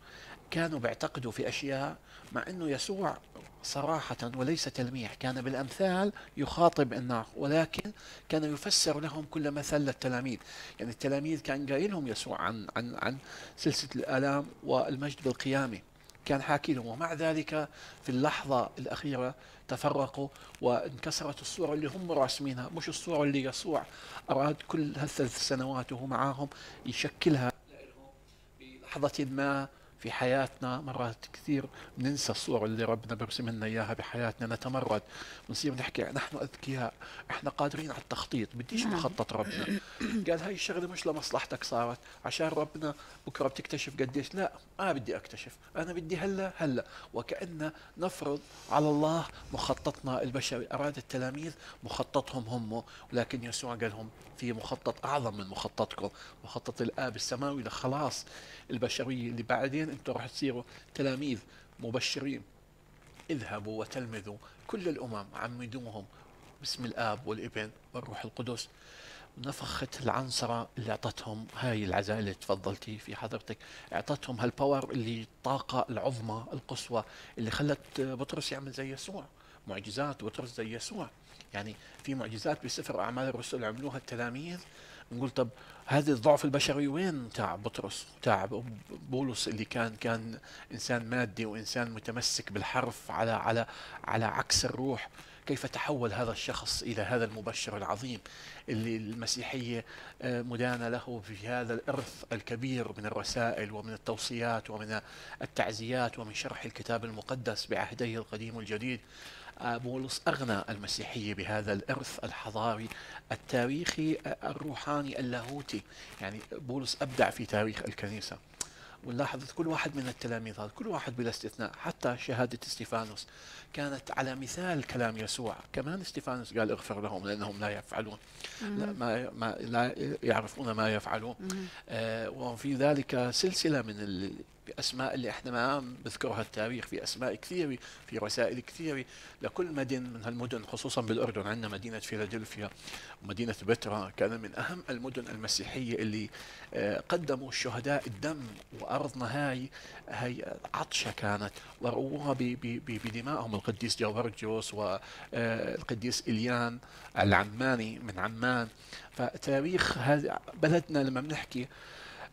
كانوا بيعتقدوا في أشياء مع أنه يسوع صراحة وليس تلميح كان بالأمثال يخاطب النار ولكن كان يفسر لهم كل مثل للتلاميذ يعني التلاميذ كان قايل لهم يسوع عن, عن, عن سلسلة الآلام والمجد بالقيامة كان حاكي لهم ومع ذلك في اللحظة الأخيرة تفرقوا وانكسرت الصورة اللي هم راسمينها مش الصورة اللي يسوع أراد كل هالثلاث سنوات وهو معاهم يشكلها لهم بلحظة ما في حياتنا مرات كثير بننسى الصور اللي ربنا برسم لنا اياها بحياتنا نتمرد بنصير نحكي نحن اذكياء احنا قادرين على التخطيط بديش مخطط نعم. ربنا قال هاي الشغله مش لمصلحتك صارت عشان ربنا بكره بتكتشف قديش لا ما بدي اكتشف انا بدي هلا هلا وكأن نفرض على الله مخططنا البشري اراد التلاميذ مخططهم هم ولكن يسوع قال لهم في مخطط اعظم من مخططكم مخطط الاب السماوي لخلاص البشريه اللي بعدين بعدين انتم راح تصيروا تلاميذ مبشرين اذهبوا وتلمذوا كل الامم عمدوهم باسم الاب والابن والروح القدس نفخة العنصرة اللي أعطتهم هاي العزاء اللي تفضلتي في حضرتك أعطتهم هالباور اللي الطاقة العظمى القصوى اللي خلت بطرس يعمل زي يسوع معجزات بطرس زي يسوع يعني في معجزات بسفر أعمال الرسل عملوها التلاميذ نقول طب هذا الضعف البشري وين تاع بطرس تاع بولس اللي كان كان انسان مادي وانسان متمسك بالحرف على على على عكس الروح كيف تحول هذا الشخص الى هذا المبشر العظيم اللي المسيحيه آه، مدانه له في هذا الارث الكبير من الرسائل ومن التوصيات ومن التعزيات ومن شرح الكتاب المقدس بعهديه القديم والجديد بولس أغنى المسيحية بهذا الإرث الحضاري التاريخي آه، الروحاني اللاهوتي يعني بولس أبدع في تاريخ الكنيسة ونلاحظ كل واحد من التلاميذ هذا كل واحد بلا استثناء حتى شهادة استيفانوس كانت على مثال كلام يسوع كمان استيفانوس قال اغفر لهم لأنهم لا يفعلون لا, ما ما لا يعرفون ما يفعلون آه وفي ذلك سلسلة من بأسماء اللي احنا ما بذكرها التاريخ في أسماء كثيرة في رسائل كثيرة لكل مدن من هالمدن خصوصا بالأردن عندنا مدينة فيلادلفيا ومدينة بترا كان من أهم المدن المسيحية اللي آه، قدموا الشهداء الدم وأرضنا هاي هاي عطشة كانت وروها بدمائهم القديس جورجيوس والقديس آه، إليان العماني من عمان فتاريخ بلدنا لما بنحكي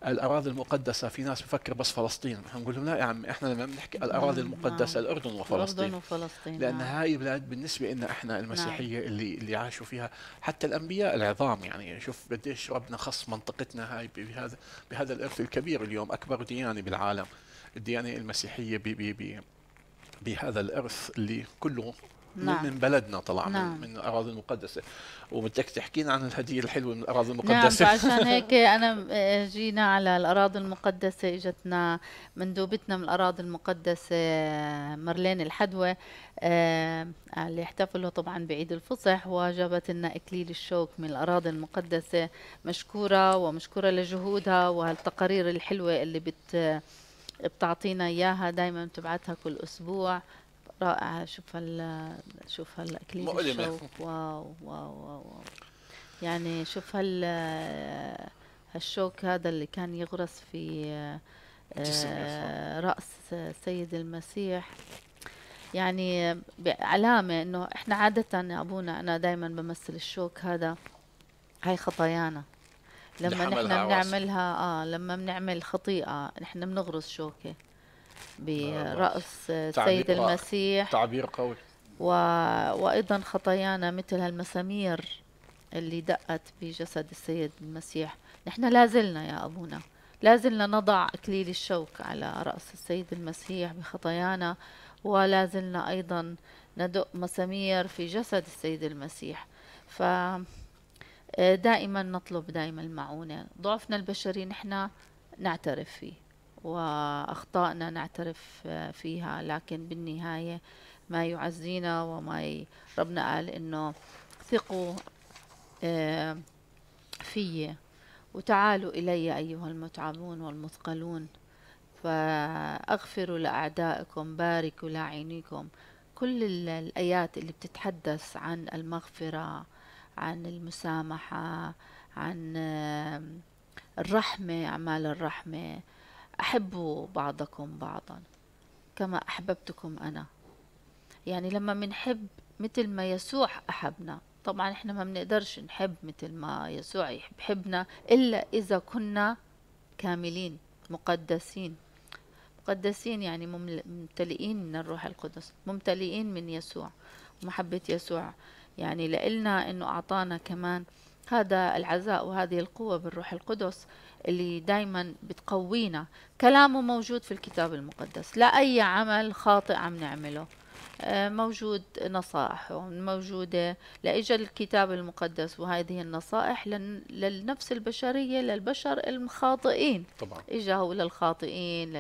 الاراضي المقدسه في ناس بفكر بس فلسطين نحن نقول لهم لا يا عم احنا لما بنحكي نعم. الاراضي المقدسه الاردن وفلسطين الاردن وفلسطين لان نعم. هاي البلاد بالنسبه لنا احنا نعم. المسيحيه نعم. اللي اللي عاشوا فيها حتى الانبياء العظام يعني شوف قديش ربنا خص منطقتنا هاي بهذا بهذا الارث الكبير اليوم اكبر ديانه بالعالم الديانه المسيحيه بي بي بي بهذا الارث اللي كله نعم. من بلدنا طلع نعم. من, الاراضي المقدسه وبدك تحكينا عن الهديه الحلوه من الاراضي نعم، المقدسه نعم عشان هيك انا آه، جينا على الاراضي المقدسه اجتنا مندوبتنا من الاراضي المقدسه آه، مرلين الحدوه آه، اللي احتفلوا طبعا بعيد الفصح وجابت لنا اكليل الشوك من الاراضي المقدسه مشكوره ومشكوره لجهودها وهالتقارير الحلوه اللي بت بتعطينا اياها دائما بتبعتها كل اسبوع رائعة شوف هال شوف هالأكليل مؤلمة الشوك واو واو واو, واو. يعني شوف هال هالشوك هذا اللي كان يغرس في آه، رأس السيد المسيح يعني علامة إنه إحنا عادة أبونا أنا دايما بمثل الشوك هذا هاي خطايانا لما نحن بنعملها اه لما بنعمل خطيئة نحن بنغرس شوكة نعم. برأس السيد المسيح تعبير قوي و... وأيضا خطايانا مثل هالمسامير اللي دقت بجسد السيد المسيح نحن لازلنا يا أبونا لازلنا نضع أكليل الشوك على رأس السيد المسيح بخطايانا ولازلنا أيضا ندق مسامير في جسد السيد المسيح ف آه، دائما نطلب دائما المعونة ضعفنا البشري نحن نعترف فيه وأخطائنا نعترف آه، فيها لكن بالنهاية ما يعزينا وما ربنا قال إنه ثقوا آه، في وتعالوا إلي أيها المتعبون والمثقلون فأغفروا لأعدائكم باركوا لعينيكم كل الآيات اللي بتتحدث عن المغفرة عن المسامحة عن الرحمة أعمال الرحمة أحبوا بعضكم بعضا كما أحببتكم أنا يعني لما منحب مثل ما يسوع أحبنا طبعا احنا ما بنقدرش نحب مثل ما يسوع يحب حبنا إلا إذا كنا كاملين مقدسين مقدسين يعني ممتلئين من الروح القدس ممتلئين من يسوع ومحبة يسوع يعني لإلنا أنه أعطانا كمان هذا العزاء وهذه القوة بالروح القدس اللي دايما بتقوينا كلامه موجود في الكتاب المقدس لا أي عمل خاطئ عم نعمله آه، موجود نصائحه موجودة لإجا الكتاب المقدس وهذه النصائح للنفس البشرية للبشر الخاطئين طبعا إجا هو للخاطئين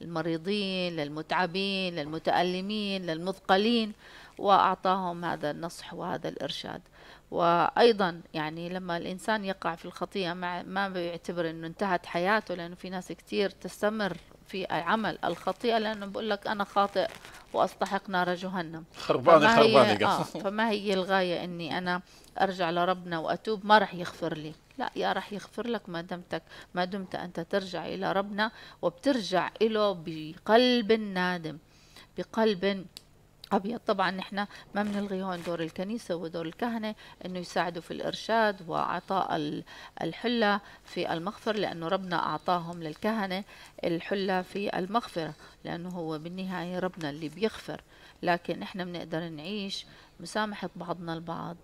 للمريضين للمتعبين للمتألمين للمثقلين وأعطاهم هذا النصح وهذا الإرشاد وايضا يعني لما الانسان يقع في الخطيئه ما بيعتبر انه انتهت حياته لانه في ناس كثير تستمر في عمل الخطيئه لانه بقول لك انا خاطئ واستحق نار جهنم خربانه خربانه آه فما هي الغايه اني انا ارجع لربنا واتوب ما راح يغفر لي لا يا راح يغفر لك ما دمتك ما دمت انت ترجع الى ربنا وبترجع له بقلب نادم بقلب أبيض طبعا نحن ما بنلغي هون دور الكنيسة ودور الكهنة أنه يساعدوا في الإرشاد واعطاء الحلة في المغفر لأنه ربنا أعطاهم للكهنة الحلة في المغفرة لأنه هو بالنهاية ربنا اللي بيغفر لكن إحنا بنقدر نعيش مسامحة بعضنا البعض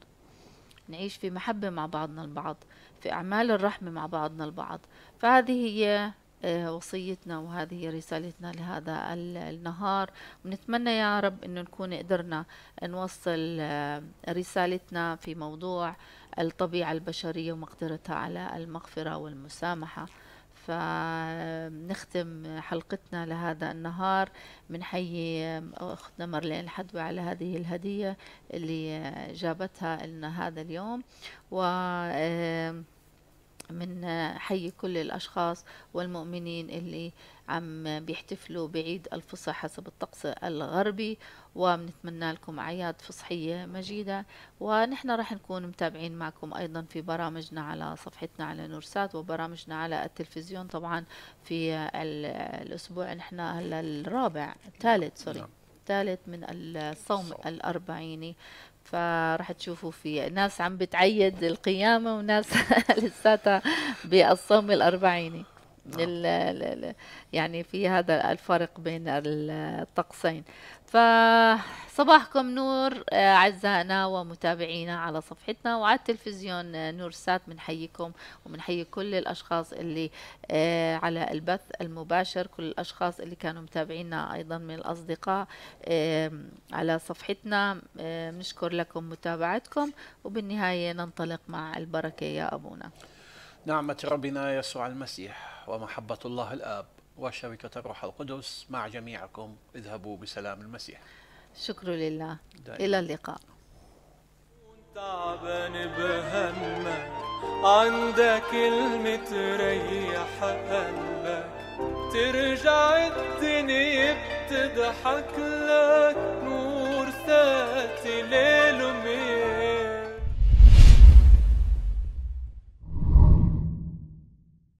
نعيش في محبة مع بعضنا البعض في أعمال الرحمة مع بعضنا البعض فهذه هي آه، وصيتنا وهذه رسالتنا لهذا النهار ونتمنى يا رب أنه نكون قدرنا نوصل آه، رسالتنا في موضوع الطبيعة البشرية ومقدرتها على المغفرة والمسامحة فنختم حلقتنا لهذا النهار بنحيي آه، اختنا مرلين الحدوي على هذه الهديه اللي جابتها لنا هذا اليوم و من حي كل الأشخاص والمؤمنين اللي عم بيحتفلوا بعيد الفصح حسب الطقس الغربي وبنتمنى لكم أعياد فصحية مجيدة ونحن راح نكون متابعين معكم أيضا في برامجنا على صفحتنا على نورسات وبرامجنا على التلفزيون طبعا في الأسبوع نحن هلا الرابع الثالث سوري نعم. الثالث من الصوم الأربعيني فراح تشوفوا في ناس عم بتعيد القيامة وناس لساتها بالصوم الأربعيني آه. يعني في هذا الفرق بين الطقسين فصباحكم نور آه، أعزائنا ومتابعينا على صفحتنا وعلى التلفزيون آه، نور سات بنحييكم وبنحيي كل الأشخاص اللي آه، على البث المباشر كل الأشخاص اللي كانوا متابعينا أيضا من الأصدقاء على صفحتنا بنشكر لكم متابعتكم وبالنهاية ننطلق مع البركة يا أبونا نعمة ربنا يسوع المسيح ومحبة الله الآب وشركة الروح القدس مع جميعكم اذهبوا بسلام المسيح شكر لله دائما. إلى اللقاء تعبان بهمك عندك كلمة تريح قلبك ترجع الدنيا بتضحك لك نور ساتي ليل وميل